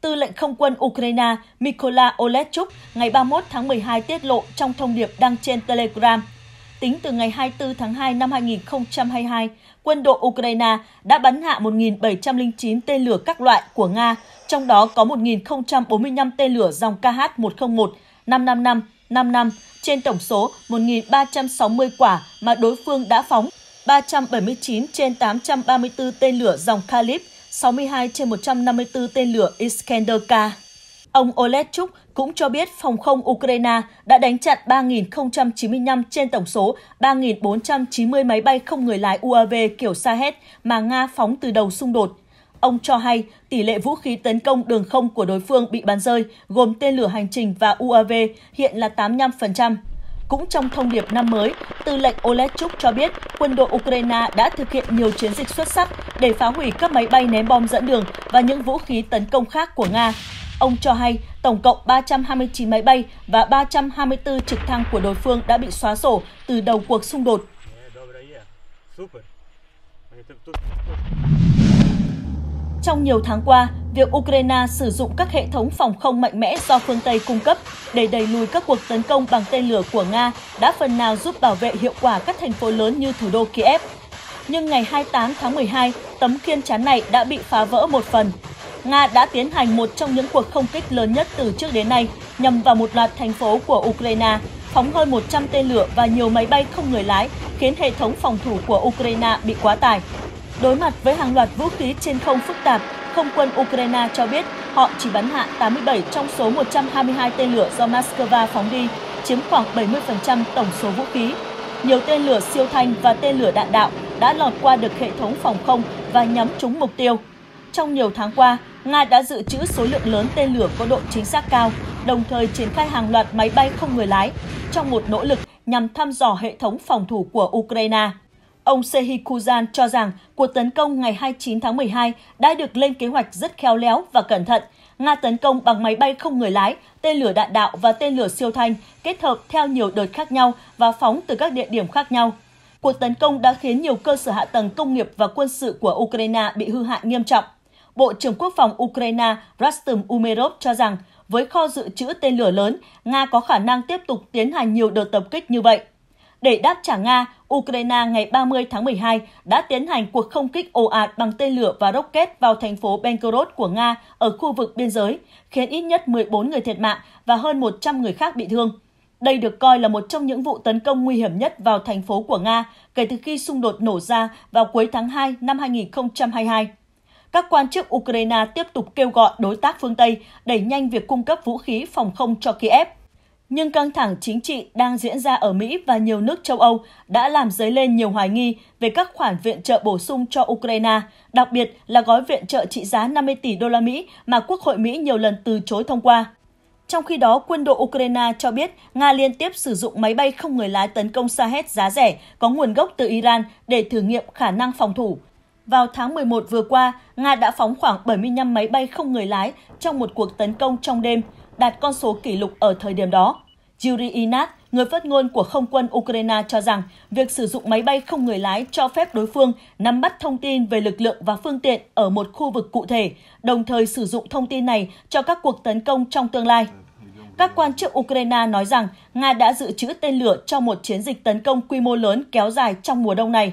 Tư lệnh không quân Ukraine Mykola Olechuk ngày 31 tháng 12 tiết lộ trong thông điệp đăng trên Telegram. Tính từ ngày 24 tháng 2 năm 2022, quân đội Ukraine đã bắn hạ 1.709 tên lửa các loại của Nga, trong đó có 1.045 tên lửa dòng KH-101, 555, 55 trên tổng số 1.360 quả mà đối phương đã phóng, 379 trên 834 tên lửa dòng Kalib, 62 trên 154 tên lửa Iskander-K. Ông Oletchuk cũng cho biết phòng không Ukraine đã đánh chặn 3.095 trên tổng số 3.490 máy bay không người lái UAV kiểu Shahed mà Nga phóng từ đầu xung đột. Ông cho hay tỷ lệ vũ khí tấn công đường không của đối phương bị bắn rơi, gồm tên lửa hành trình và UAV, hiện là 85%. Cũng trong thông điệp năm mới, tư lệnh Oletchuk cho biết quân đội Ukraine đã thực hiện nhiều chiến dịch xuất sắc để phá hủy các máy bay ném bom dẫn đường và những vũ khí tấn công khác của Nga. Ông cho hay tổng cộng 329 máy bay và 324 trực thăng của đối phương đã bị xóa sổ từ đầu cuộc xung đột. Trong nhiều tháng qua, việc Ukraine sử dụng các hệ thống phòng không mạnh mẽ do phương Tây cung cấp để đẩy lùi các cuộc tấn công bằng tên lửa của Nga đã phần nào giúp bảo vệ hiệu quả các thành phố lớn như thủ đô Kiev. Nhưng ngày 28 tháng 12, tấm khiên chắn này đã bị phá vỡ một phần Nga đã tiến hành một trong những cuộc không kích lớn nhất từ trước đến nay nhằm vào một loạt thành phố của Ukraine, phóng hơn 100 tên lửa và nhiều máy bay không người lái, khiến hệ thống phòng thủ của Ukraine bị quá tải. Đối mặt với hàng loạt vũ khí trên không phức tạp, không quân Ukraine cho biết họ chỉ bắn hạ 87 trong số 122 tên lửa do Moscow phóng đi, chiếm khoảng 70% tổng số vũ khí. Nhiều tên lửa siêu thanh và tên lửa đạn đạo đã lọt qua được hệ thống phòng không và nhắm trúng mục tiêu. Trong nhiều tháng qua, Nga đã dự trữ số lượng lớn tên lửa có độ chính xác cao, đồng thời triển khai hàng loạt máy bay không người lái trong một nỗ lực nhằm thăm dò hệ thống phòng thủ của Ukraine. Ông Sehi Kuzan cho rằng cuộc tấn công ngày 29 tháng 12 đã được lên kế hoạch rất khéo léo và cẩn thận. Nga tấn công bằng máy bay không người lái, tên lửa đạn đạo và tên lửa siêu thanh kết hợp theo nhiều đợt khác nhau và phóng từ các địa điểm khác nhau. Cuộc tấn công đã khiến nhiều cơ sở hạ tầng công nghiệp và quân sự của Ukraine bị hư hại nghiêm trọng. Bộ trưởng Quốc phòng Ukraine Rastum Umerov cho rằng với kho dự trữ tên lửa lớn, Nga có khả năng tiếp tục tiến hành nhiều đợt tập kích như vậy. Để đáp trả Nga, Ukraine ngày 30 tháng 12 đã tiến hành cuộc không kích ồ ạt bằng tên lửa và rocket vào thành phố Belgorod của Nga ở khu vực biên giới, khiến ít nhất 14 người thiệt mạng và hơn 100 người khác bị thương. Đây được coi là một trong những vụ tấn công nguy hiểm nhất vào thành phố của Nga kể từ khi xung đột nổ ra vào cuối tháng 2 năm 2022 các quan chức Ukraine tiếp tục kêu gọi đối tác phương Tây đẩy nhanh việc cung cấp vũ khí phòng không cho Kiev. Nhưng căng thẳng chính trị đang diễn ra ở Mỹ và nhiều nước châu Âu đã làm dấy lên nhiều hoài nghi về các khoản viện trợ bổ sung cho Ukraine, đặc biệt là gói viện trợ trị giá 50 tỷ đô la Mỹ mà Quốc hội Mỹ nhiều lần từ chối thông qua. Trong khi đó, quân đội Ukraine cho biết Nga liên tiếp sử dụng máy bay không người lái tấn công Sahed giá rẻ có nguồn gốc từ Iran để thử nghiệm khả năng phòng thủ, vào tháng 11 vừa qua, Nga đã phóng khoảng 75 máy bay không người lái trong một cuộc tấn công trong đêm, đạt con số kỷ lục ở thời điểm đó. Yuri Inat, người phát ngôn của không quân Ukraine cho rằng việc sử dụng máy bay không người lái cho phép đối phương nắm bắt thông tin về lực lượng và phương tiện ở một khu vực cụ thể, đồng thời sử dụng thông tin này cho các cuộc tấn công trong tương lai. Các quan chức Ukraine nói rằng Nga đã dự trữ tên lửa cho một chiến dịch tấn công quy mô lớn kéo dài trong mùa đông này.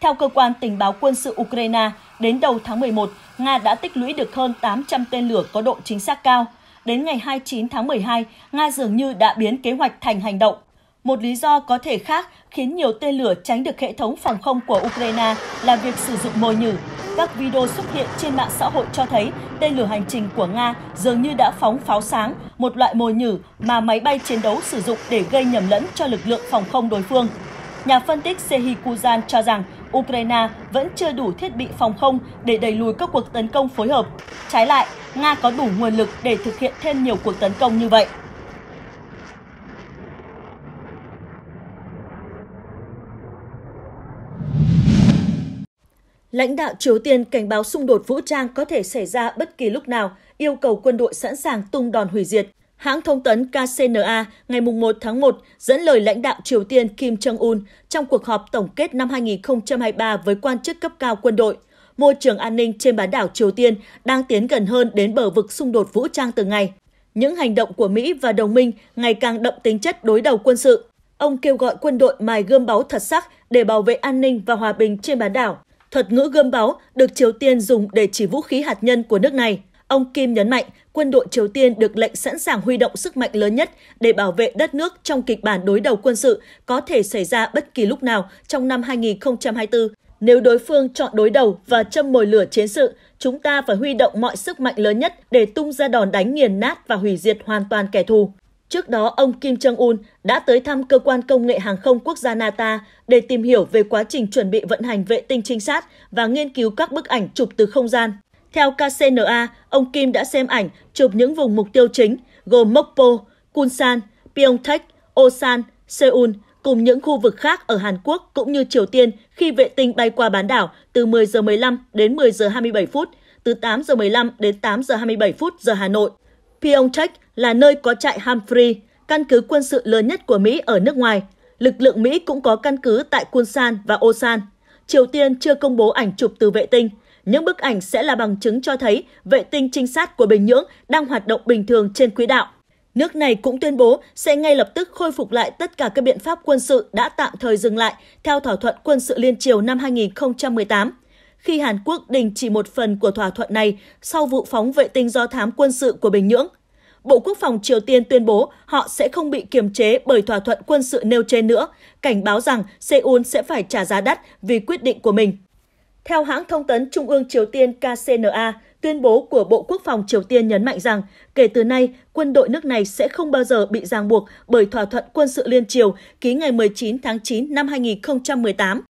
Theo cơ quan tình báo quân sự Ukraine, đến đầu tháng 11, Nga đã tích lũy được hơn 800 tên lửa có độ chính xác cao. Đến ngày 29 tháng 12, Nga dường như đã biến kế hoạch thành hành động. Một lý do có thể khác khiến nhiều tên lửa tránh được hệ thống phòng không của Ukraine là việc sử dụng mồi nhử. Các video xuất hiện trên mạng xã hội cho thấy tên lửa hành trình của Nga dường như đã phóng pháo sáng, một loại mồi nhử mà máy bay chiến đấu sử dụng để gây nhầm lẫn cho lực lượng phòng không đối phương. Nhà phân tích Sehi Kuzan cho rằng Ukraine vẫn chưa đủ thiết bị phòng không để đẩy lùi các cuộc tấn công phối hợp. Trái lại, Nga có đủ nguồn lực để thực hiện thêm nhiều cuộc tấn công như vậy. Lãnh đạo Triều Tiên cảnh báo xung đột vũ trang có thể xảy ra bất kỳ lúc nào, yêu cầu quân đội sẵn sàng tung đòn hủy diệt. Hãng thông tấn KCNA ngày 1 tháng 1 dẫn lời lãnh đạo Triều Tiên Kim Jong-un trong cuộc họp tổng kết năm 2023 với quan chức cấp cao quân đội. Môi trường an ninh trên bán đảo Triều Tiên đang tiến gần hơn đến bờ vực xung đột vũ trang từng ngày. Những hành động của Mỹ và đồng minh ngày càng đậm tính chất đối đầu quân sự. Ông kêu gọi quân đội mài gươm báu thật sắc để bảo vệ an ninh và hòa bình trên bán đảo. Thuật ngữ gươm báu được Triều Tiên dùng để chỉ vũ khí hạt nhân của nước này – Ông Kim nhấn mạnh, quân đội Triều Tiên được lệnh sẵn sàng huy động sức mạnh lớn nhất để bảo vệ đất nước trong kịch bản đối đầu quân sự có thể xảy ra bất kỳ lúc nào trong năm 2024. Nếu đối phương chọn đối đầu và châm mồi lửa chiến sự, chúng ta phải huy động mọi sức mạnh lớn nhất để tung ra đòn đánh nghiền nát và hủy diệt hoàn toàn kẻ thù. Trước đó, ông Kim Jong-un đã tới thăm Cơ quan Công nghệ Hàng không Quốc gia NASA để tìm hiểu về quá trình chuẩn bị vận hành vệ tinh trinh sát và nghiên cứu các bức ảnh chụp từ không gian. Theo KCNA, ông Kim đã xem ảnh chụp những vùng mục tiêu chính gồm Mokpo, Kunsan, Pyeongtaek, Osan, Seoul cùng những khu vực khác ở Hàn Quốc cũng như Triều Tiên khi vệ tinh bay qua bán đảo từ 10 giờ 15 đến 10 giờ 27 phút, từ 8 giờ 15 đến 8 giờ 27 phút giờ Hà Nội. Pyeongtaek là nơi có trại Humphrey, căn cứ quân sự lớn nhất của Mỹ ở nước ngoài. Lực lượng Mỹ cũng có căn cứ tại Kunsan và Osan. Triều Tiên chưa công bố ảnh chụp từ vệ tinh, những bức ảnh sẽ là bằng chứng cho thấy vệ tinh trinh sát của Bình Nhưỡng đang hoạt động bình thường trên quỹ đạo. Nước này cũng tuyên bố sẽ ngay lập tức khôi phục lại tất cả các biện pháp quân sự đã tạm thời dừng lại theo thỏa thuận quân sự liên triều năm 2018. Khi Hàn Quốc đình chỉ một phần của thỏa thuận này sau vụ phóng vệ tinh do thám quân sự của Bình Nhưỡng, Bộ Quốc phòng Triều Tiên tuyên bố họ sẽ không bị kiềm chế bởi thỏa thuận quân sự nêu trên nữa, cảnh báo rằng Seoul sẽ phải trả giá đắt vì quyết định của mình. Theo hãng thông tấn Trung ương Triều Tiên KCNA, tuyên bố của Bộ Quốc phòng Triều Tiên nhấn mạnh rằng kể từ nay, quân đội nước này sẽ không bao giờ bị ràng buộc bởi thỏa thuận quân sự liên triều ký ngày 19 tháng 9 năm 2018.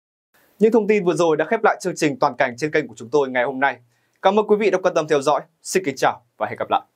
Những thông tin vừa rồi đã khép lại chương trình toàn cảnh trên kênh của chúng tôi ngày hôm nay. Cảm ơn quý vị đã quan tâm theo dõi. Xin kính chào và hẹn gặp lại.